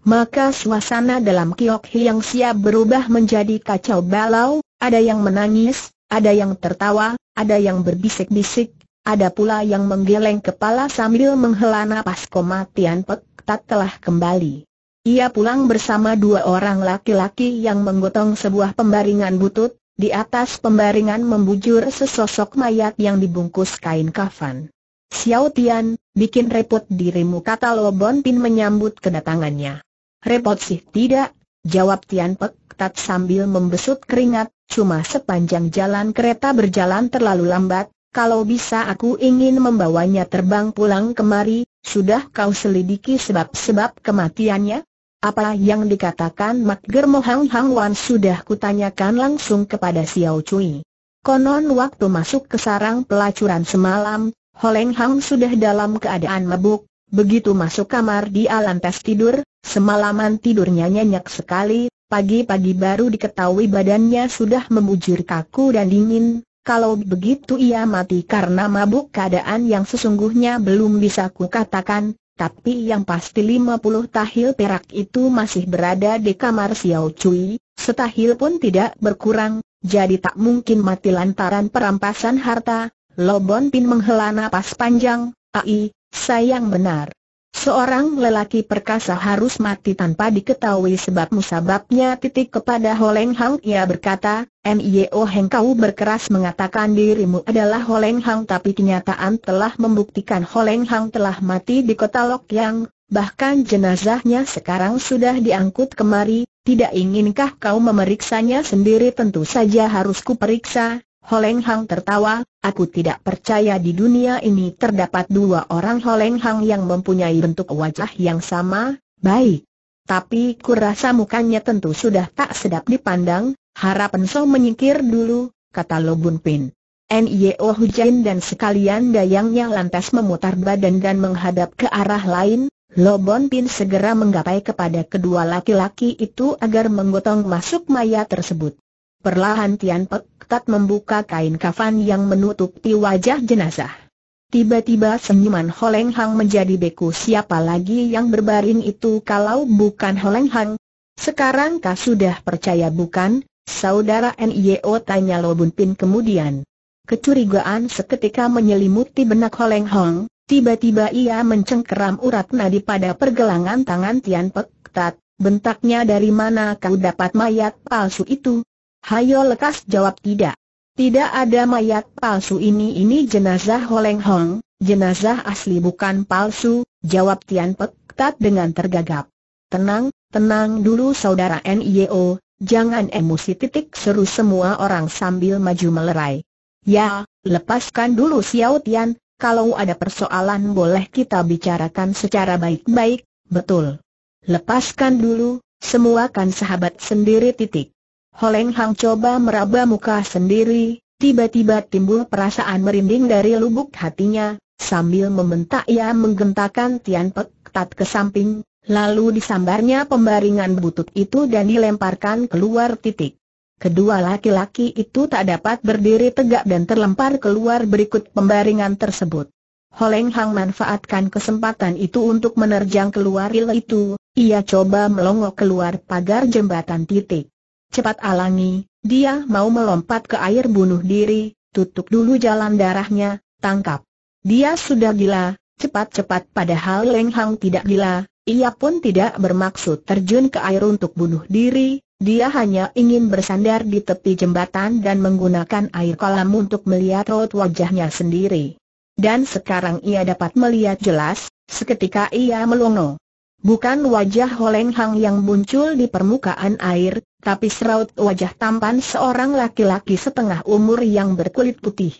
Maka suasana dalam kiok yang siap berubah menjadi kacau balau, ada yang menangis, ada yang tertawa, ada yang berbisik-bisik, ada pula yang menggeleng kepala sambil menghela napas kematian Pek tak telah kembali. Ia pulang bersama dua orang laki-laki yang menggotong sebuah pembaringan butut, di atas pembaringan membujur sesosok mayat yang dibungkus kain kafan. Xiao Tian, bikin repot dirimu kata Lobon Pin menyambut kedatangannya. Repot sih tidak, jawab Tian Pek tat sambil membesut keringat, cuma sepanjang jalan kereta berjalan terlalu lambat, kalau bisa aku ingin membawanya terbang pulang kemari, sudah kau selidiki sebab-sebab kematiannya? Apa yang dikatakan Mak Germo Hang Hang Wan sudah kutanyakan langsung kepada Xiao Cui. Konon waktu masuk ke sarang pelacuran semalam, Holeng Hang sudah dalam keadaan mabuk, Begitu masuk kamar dia lantas tidur, semalaman tidurnya nyenyak sekali, pagi-pagi baru diketahui badannya sudah membujur kaku dan dingin, kalau begitu ia mati karena mabuk keadaan yang sesungguhnya belum bisa kukatakan, tapi yang pasti 50 tahil perak itu masih berada di kamar Xiao Cui, setahil pun tidak berkurang, jadi tak mungkin mati lantaran perampasan harta. Lobon Pin menghela napas panjang, ai, Sayang benar. Seorang lelaki perkasa harus mati tanpa diketahui sebab musababnya titik kepada Holeng Hang ia berkata, Mio Heng kau berkeras mengatakan dirimu adalah Holeng Hang tapi kenyataan telah membuktikan Holeng Hang telah mati di kota Lok Yang, bahkan jenazahnya sekarang sudah diangkut kemari, tidak inginkah kau memeriksanya sendiri tentu saja harus kuperiksa, Holeng Hang tertawa, aku tidak percaya di dunia ini terdapat dua orang Holeng Hang yang mempunyai bentuk wajah yang sama, baik. Tapi kurasa mukanya tentu sudah tak sedap dipandang, Harap so menyingkir dulu, kata Bun Pin. N.I.O. Hujan dan sekalian dayangnya lantas memutar badan dan menghadap ke arah lain, Lobon Pin segera menggapai kepada kedua laki-laki itu agar menggotong masuk maya tersebut. Perlahan Tian Pek ketat membuka kain kafan yang menutupi wajah jenazah. Tiba-tiba senyuman Holeng Hang menjadi beku siapa lagi yang berbaring itu kalau bukan Holeng Hang. Sekarang kau sudah percaya bukan? Saudara NIO tanya Bun Pin kemudian. Kecurigaan seketika menyelimuti benak Holeng Hang. tiba-tiba ia mencengkeram urat nadi pada pergelangan tangan Tian Pek Tat, bentaknya dari mana kau dapat mayat palsu itu? Hayo lekas jawab tidak. Tidak ada mayat palsu ini ini jenazah Holeng Hong, jenazah asli bukan palsu, jawab Tian Pek Tat dengan tergagap. Tenang, tenang dulu saudara NIO, jangan emosi titik seru semua orang sambil maju melerai. Ya, lepaskan dulu Xiao Tian, kalau ada persoalan boleh kita bicarakan secara baik-baik, betul. Lepaskan dulu, semua kan sahabat sendiri titik. Holeng Hang coba meraba muka sendiri, tiba-tiba timbul perasaan merinding dari lubuk hatinya, sambil membentak ia menggentakan Tian Pek tat ke samping, lalu disambarnya pembaringan butut itu dan dilemparkan keluar titik. Kedua laki-laki itu tak dapat berdiri tegak dan terlempar keluar berikut pembaringan tersebut. Holeng Hang manfaatkan kesempatan itu untuk menerjang keluar il itu, ia coba melongok keluar pagar jembatan titik. Cepat alangi, dia mau melompat ke air bunuh diri, tutup dulu jalan darahnya, tangkap. Dia sudah gila, cepat-cepat padahal Leng Hang tidak gila, ia pun tidak bermaksud terjun ke air untuk bunuh diri, dia hanya ingin bersandar di tepi jembatan dan menggunakan air kolam untuk melihat raut wajahnya sendiri. Dan sekarang ia dapat melihat jelas, seketika ia melongo. Bukan wajah Holeng Hang yang muncul di permukaan air, tapi seraut wajah tampan seorang laki-laki setengah umur yang berkulit putih.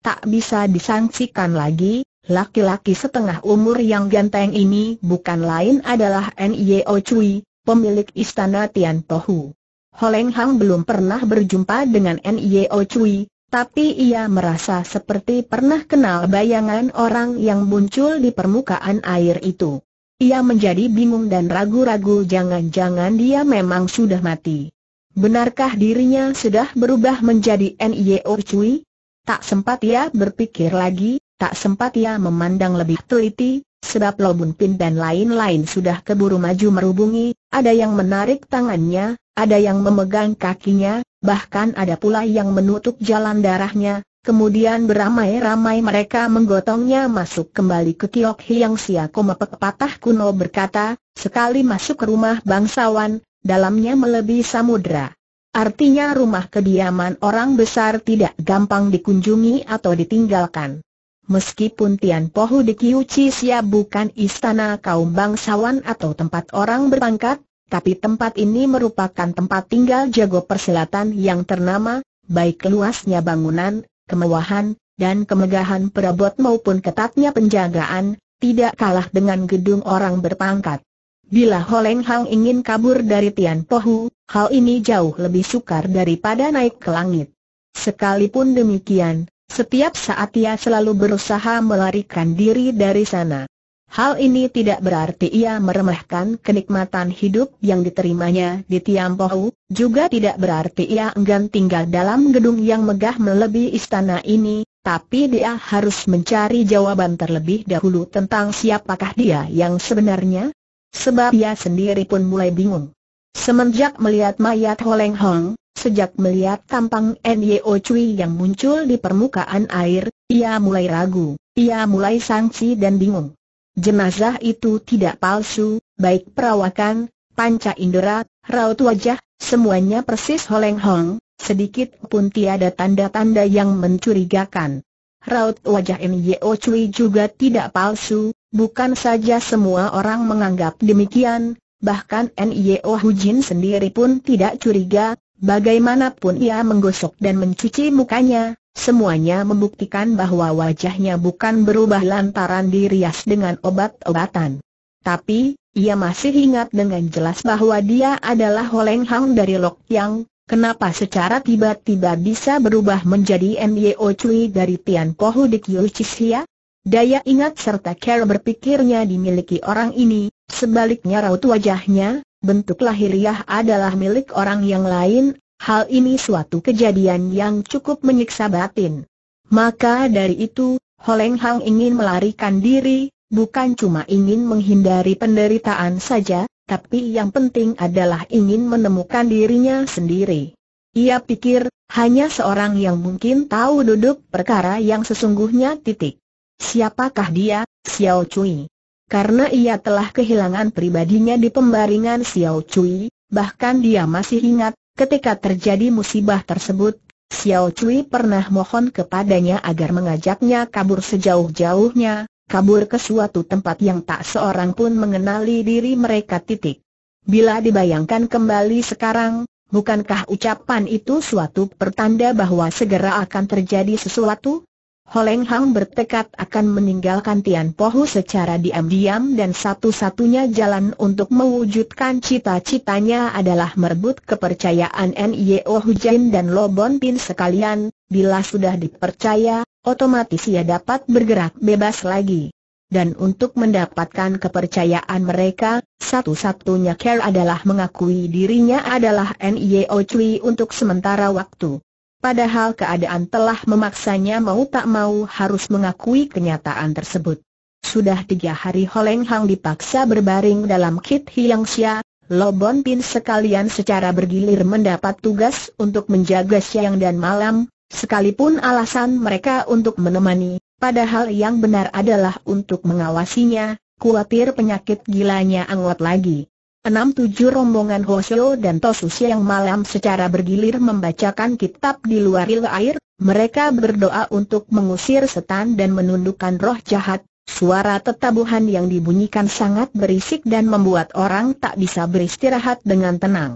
Tak bisa disangsikan lagi, laki-laki setengah umur yang ganteng ini bukan lain adalah N.Y.O. Cui, pemilik istana Tian Tohu. Holeng Hang belum pernah berjumpa dengan N.Y.O. Cui, tapi ia merasa seperti pernah kenal bayangan orang yang muncul di permukaan air itu. Ia menjadi bingung dan ragu-ragu jangan-jangan dia memang sudah mati. Benarkah dirinya sudah berubah menjadi N.I.O. Cui? Tak sempat ia berpikir lagi, tak sempat ia memandang lebih teliti, sebab Lobun Pin dan lain-lain sudah keburu maju merubungi, ada yang menarik tangannya, ada yang memegang kakinya, bahkan ada pula yang menutup jalan darahnya, Kemudian beramai-ramai mereka menggotongnya masuk kembali ke Kiok Hiang Sia Koma pepatah kuno berkata, sekali masuk ke rumah bangsawan, dalamnya melebihi samudera. Artinya rumah kediaman orang besar tidak gampang dikunjungi atau ditinggalkan. Meskipun Tian Pohu di Kiuchi Sia bukan istana kaum bangsawan atau tempat orang berpangkat, tapi tempat ini merupakan tempat tinggal jago persilatan yang ternama, baik luasnya bangunan kemewahan, dan kemegahan perabot maupun ketatnya penjagaan, tidak kalah dengan gedung orang berpangkat. Bila Holeng Hang ingin kabur dari Tian Pohu, hal ini jauh lebih sukar daripada naik ke langit. Sekalipun demikian, setiap saat ia selalu berusaha melarikan diri dari sana. Hal ini tidak berarti ia meremehkan kenikmatan hidup yang diterimanya di Tiampohu, juga tidak berarti ia enggan tinggal dalam gedung yang megah melebihi istana ini, tapi dia harus mencari jawaban terlebih dahulu tentang siapakah dia yang sebenarnya, sebab ia sendiri pun mulai bingung. Semenjak melihat mayat Holeng Hong, sejak melihat tampang Nyo Cui yang muncul di permukaan air, ia mulai ragu, ia mulai sangsi dan bingung. Jenazah itu tidak palsu, baik perawakan, panca indera, raut wajah, semuanya persis Hong. sedikit pun tiada tanda-tanda yang mencurigakan. Raut wajah Yo Cui juga tidak palsu, bukan saja semua orang menganggap demikian, bahkan Hu Hujin sendiri pun tidak curiga, bagaimanapun ia menggosok dan mencuci mukanya, Semuanya membuktikan bahwa wajahnya bukan berubah lantaran dirias dengan obat-obatan. Tapi, ia masih ingat dengan jelas bahwa dia adalah Holeng Hang dari Lok Yang, kenapa secara tiba-tiba bisa berubah menjadi Nyo Cui dari Tian Pohu di Yu Chishia? Daya ingat serta care berpikirnya dimiliki orang ini, sebaliknya raut wajahnya, bentuk lahiriah adalah milik orang yang lain, Hal ini suatu kejadian yang cukup menyiksa batin. Maka dari itu, Holeng Hang ingin melarikan diri, bukan cuma ingin menghindari penderitaan saja, tapi yang penting adalah ingin menemukan dirinya sendiri. Ia pikir, hanya seorang yang mungkin tahu duduk perkara yang sesungguhnya titik. Siapakah dia, Xiao Cui? Karena ia telah kehilangan pribadinya di pembaringan Xiao Cui, bahkan dia masih ingat Ketika terjadi musibah tersebut, Xiao Cui pernah mohon kepadanya agar mengajaknya kabur sejauh-jauhnya, kabur ke suatu tempat yang tak seorang pun mengenali diri mereka titik. Bila dibayangkan kembali sekarang, bukankah ucapan itu suatu pertanda bahwa segera akan terjadi sesuatu? Holeng Hang bertekad akan meninggalkan Tian Pohu secara diam-diam dan satu-satunya jalan untuk mewujudkan cita-citanya adalah merebut kepercayaan N.I.O. Hujain dan Lobon Pin sekalian, bila sudah dipercaya, otomatis ia dapat bergerak bebas lagi. Dan untuk mendapatkan kepercayaan mereka, satu-satunya care adalah mengakui dirinya adalah N.I.O. Cui untuk sementara waktu. Padahal keadaan telah memaksanya mau tak mau harus mengakui kenyataan tersebut. Sudah tiga hari Holeng Hang dipaksa berbaring dalam Kit Hiang Xia, Lobon Pin sekalian secara bergilir mendapat tugas untuk menjaga siang dan malam, sekalipun alasan mereka untuk menemani, padahal yang benar adalah untuk mengawasinya, Kuatir penyakit gilanya anggot lagi. Enam-tujuh rombongan Hoshio dan Tosus yang malam secara bergilir membacakan kitab di luar il air, mereka berdoa untuk mengusir setan dan menundukkan roh jahat, suara tetabuhan yang dibunyikan sangat berisik dan membuat orang tak bisa beristirahat dengan tenang.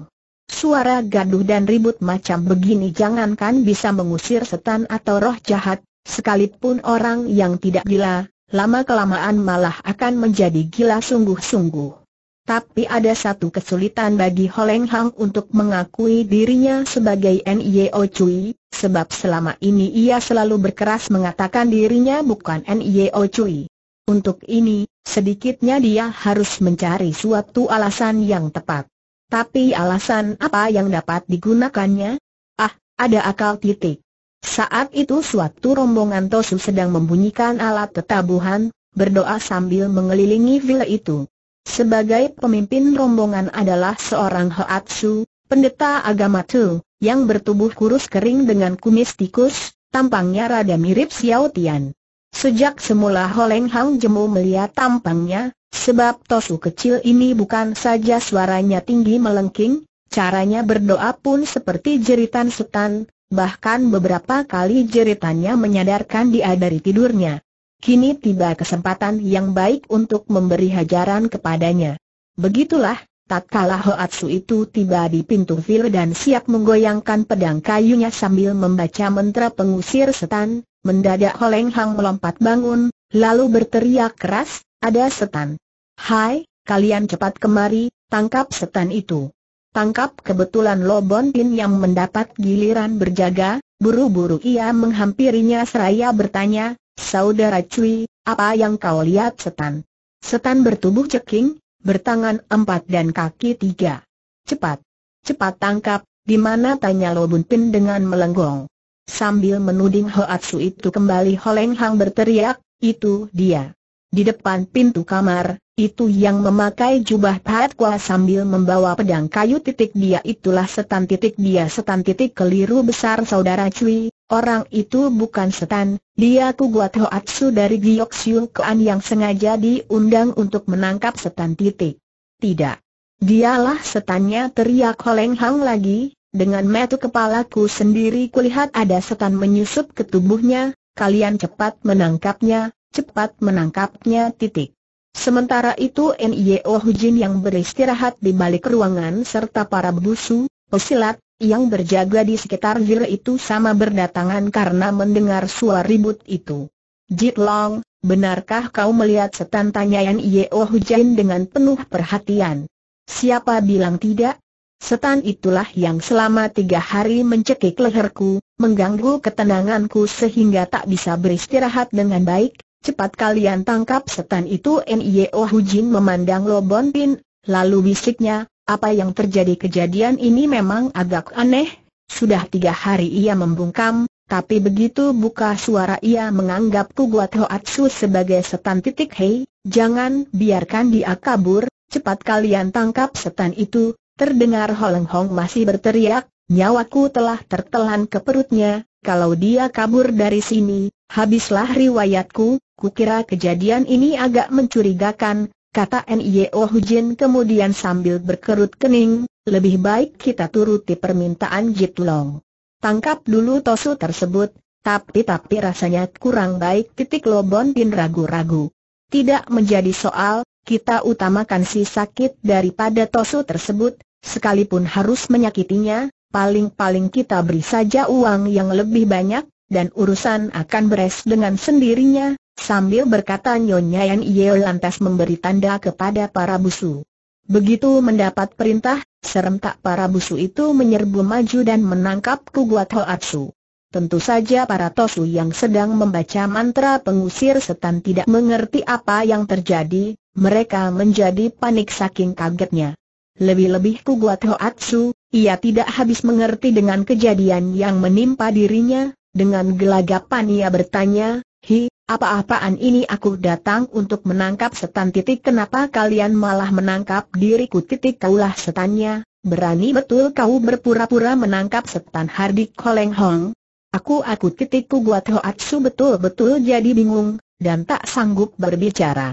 Suara gaduh dan ribut macam begini jangankan bisa mengusir setan atau roh jahat, sekalipun orang yang tidak gila, lama-kelamaan malah akan menjadi gila sungguh-sungguh. Tapi ada satu kesulitan bagi Holeng Hang untuk mengakui dirinya sebagai N.I.O. Cui, sebab selama ini ia selalu berkeras mengatakan dirinya bukan N.I.O. Cui. Untuk ini, sedikitnya dia harus mencari suatu alasan yang tepat. Tapi alasan apa yang dapat digunakannya? Ah, ada akal titik. Saat itu suatu rombongan Tosu sedang membunyikan alat tetabuhan, berdoa sambil mengelilingi villa itu. Sebagai pemimpin rombongan adalah seorang Heatsu, pendeta agama Tu, yang bertubuh kurus kering dengan kumis tikus, tampangnya rada mirip Xiao Tian. Sejak semula Holeng Hang Jemu melihat tampangnya, sebab Tosu kecil ini bukan saja suaranya tinggi melengking, caranya berdoa pun seperti jeritan setan, bahkan beberapa kali jeritannya menyadarkan dia dari tidurnya. Kini tiba kesempatan yang baik untuk memberi hajaran kepadanya. Begitulah, tak kalah Hoatsu itu tiba di pintu villa dan siap menggoyangkan pedang kayunya sambil membaca mantra pengusir setan, mendadak Holeng Hang melompat bangun, lalu berteriak keras, ada setan. Hai, kalian cepat kemari, tangkap setan itu. Tangkap kebetulan Lobon Pin yang mendapat giliran berjaga, buru-buru ia menghampirinya seraya bertanya, Saudara Cui, apa yang kau lihat setan? Setan bertubuh ceking, bertangan empat dan kaki tiga. Cepat, cepat tangkap, di mana tanya Lo Bun Pin dengan melenggong. Sambil menuding Hoatsu itu kembali Holeng Hang berteriak, itu dia. Di depan pintu kamar, itu yang memakai jubah kuah sambil membawa pedang kayu titik dia itulah setan titik dia setan titik keliru besar saudara Cui, Orang itu bukan setan, dia Kuguat Hoatsu dari Giok Siung Kean yang sengaja diundang untuk menangkap setan titik. Tidak. Dialah setannya teriak Holeng Hang lagi, dengan metu kepalaku sendiri kulihat ada setan menyusup ke tubuhnya, kalian cepat menangkapnya, cepat menangkapnya titik. Sementara itu N.Y.O. E Hujin yang beristirahat di balik ruangan serta para busu, pesilat, yang berjaga di sekitar Gil itu sama berdatangan karena mendengar suara ribut itu. Jit Long, benarkah kau melihat setan tanyaan Yeo Hujain dengan penuh perhatian? Siapa bilang tidak? Setan itulah yang selama tiga hari mencekik leherku, mengganggu ketenanganku sehingga tak bisa beristirahat dengan baik. Cepat kalian tangkap setan itu Nio Hujin memandang Lobon Pin, lalu bisiknya, apa yang terjadi kejadian ini memang agak aneh, sudah tiga hari ia membungkam, tapi begitu buka suara ia menganggap Kuguat Hoatsu sebagai setan titik hei, jangan biarkan dia kabur, cepat kalian tangkap setan itu, terdengar Holeng Hong masih berteriak, nyawaku telah tertelan ke perutnya, kalau dia kabur dari sini, habislah riwayatku, kukira kejadian ini agak mencurigakan, kata N.I.O. Hujin kemudian sambil berkerut kening, lebih baik kita turuti permintaan Jit Long. Tangkap dulu tosu tersebut, tapi-tapi rasanya kurang baik titik Lobon bin ragu-ragu. Tidak menjadi soal, kita utamakan si sakit daripada tosu tersebut, sekalipun harus menyakitinya, paling-paling kita beri saja uang yang lebih banyak, dan urusan akan beres dengan sendirinya, Sambil berkata Nyonya Yan Yeo lantas memberi tanda kepada para busu. Begitu mendapat perintah, serentak para busu itu menyerbu maju dan menangkap Kuguat Hoatsu. Tentu saja para tosu yang sedang membaca mantra pengusir setan tidak mengerti apa yang terjadi, mereka menjadi panik saking kagetnya. Lebih-lebih Kuguat Hoatsu, ia tidak habis mengerti dengan kejadian yang menimpa dirinya, dengan gelagapan ia bertanya, Hi, apa-apaan ini aku datang untuk menangkap setan titik kenapa kalian malah menangkap diriku titik kaulah setannya, berani betul kau berpura-pura menangkap setan Hardik Koleng Hong. Aku aku titikku buat Hoatsu betul-betul jadi bingung, dan tak sanggup berbicara.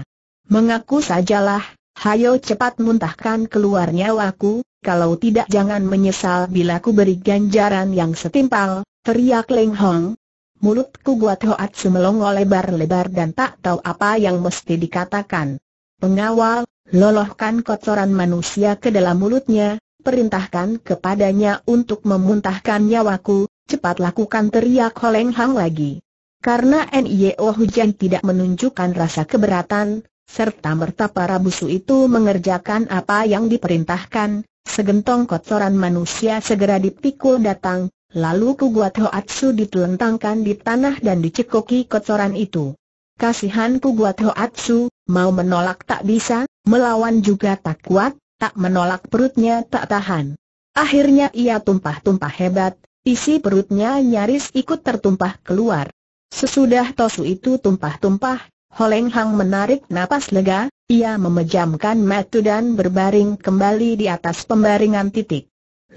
Mengaku sajalah, hayo cepat muntahkan keluar nyawaku, kalau tidak jangan menyesal bila ku beri ganjaran yang setimpal, teriak Leng Hong, Mulutku buat hoat semelong lebar-lebar dan tak tahu apa yang mesti dikatakan. Pengawal, lolohkan kotoran manusia ke dalam mulutnya, perintahkan kepadanya untuk memuntahkan nyawaku, cepat lakukan teriak Holeng Hang lagi. Karena NIO hujan tidak menunjukkan rasa keberatan, serta merta para busu itu mengerjakan apa yang diperintahkan, segentong kotoran manusia segera dipikul datang, Lalu kubuat Hoatsu ditelentangkan di tanah dan dicekoki kotoran itu. Kasihan kubuat Hoatsu, mau menolak tak bisa, melawan juga tak kuat, tak menolak perutnya tak tahan. Akhirnya ia tumpah-tumpah hebat, isi perutnya nyaris ikut tertumpah keluar. Sesudah tosu itu tumpah-tumpah, Holeng Hang menarik napas lega, ia memejamkan mata dan berbaring kembali di atas pembaringan titik.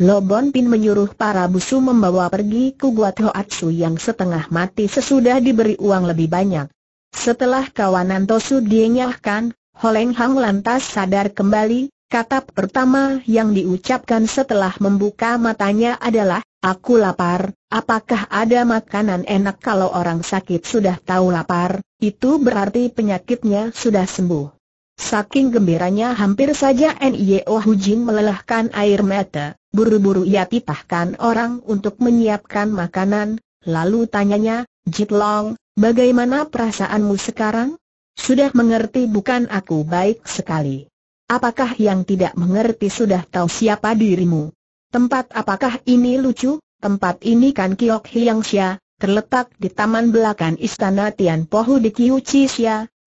Lobon Pin menyuruh para busu membawa pergi Kugua Toatsu yang setengah mati sesudah diberi uang lebih banyak. Setelah kawanan Tosu dienyahkan, Holeng Hang lantas sadar kembali, kata pertama yang diucapkan setelah membuka matanya adalah, Aku lapar, apakah ada makanan enak kalau orang sakit sudah tahu lapar, itu berarti penyakitnya sudah sembuh. Saking gembiranya hampir saja N.I.O. Hujin melelahkan air mata, buru-buru ia titahkan orang untuk menyiapkan makanan, lalu tanyanya, Jit Long, bagaimana perasaanmu sekarang? Sudah mengerti bukan aku baik sekali. Apakah yang tidak mengerti sudah tahu siapa dirimu? Tempat apakah ini lucu? Tempat ini kan Kiok Hiang sia, terletak di taman belakang istana Tian Pohu di Kiu Chi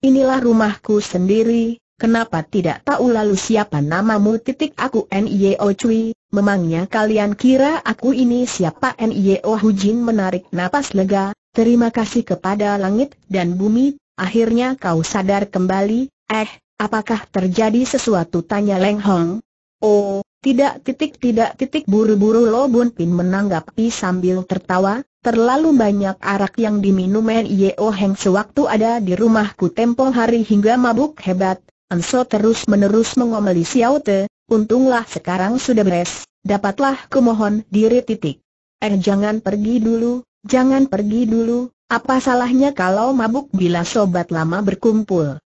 inilah rumahku sendiri, kenapa tidak tahu lalu siapa namamu titik aku N.I.O. Cui, memangnya kalian kira aku ini siapa N.I.O. Hujin menarik napas lega, terima kasih kepada langit dan bumi, akhirnya kau sadar kembali, eh, apakah terjadi sesuatu tanya Leng Hong? Oh, tidak titik tidak titik buru-buru Lo Bun Pin menanggapi sambil tertawa, terlalu banyak arak yang diminum Yeo oh Heng sewaktu ada di rumahku tempo hari hingga mabuk hebat. Enso terus-menerus mengomeli Xiao Te, untunglah sekarang sudah beres, dapatlah kumohon diri titik. Eh jangan pergi dulu, jangan pergi dulu, apa salahnya kalau mabuk bila sobat lama berkumpul?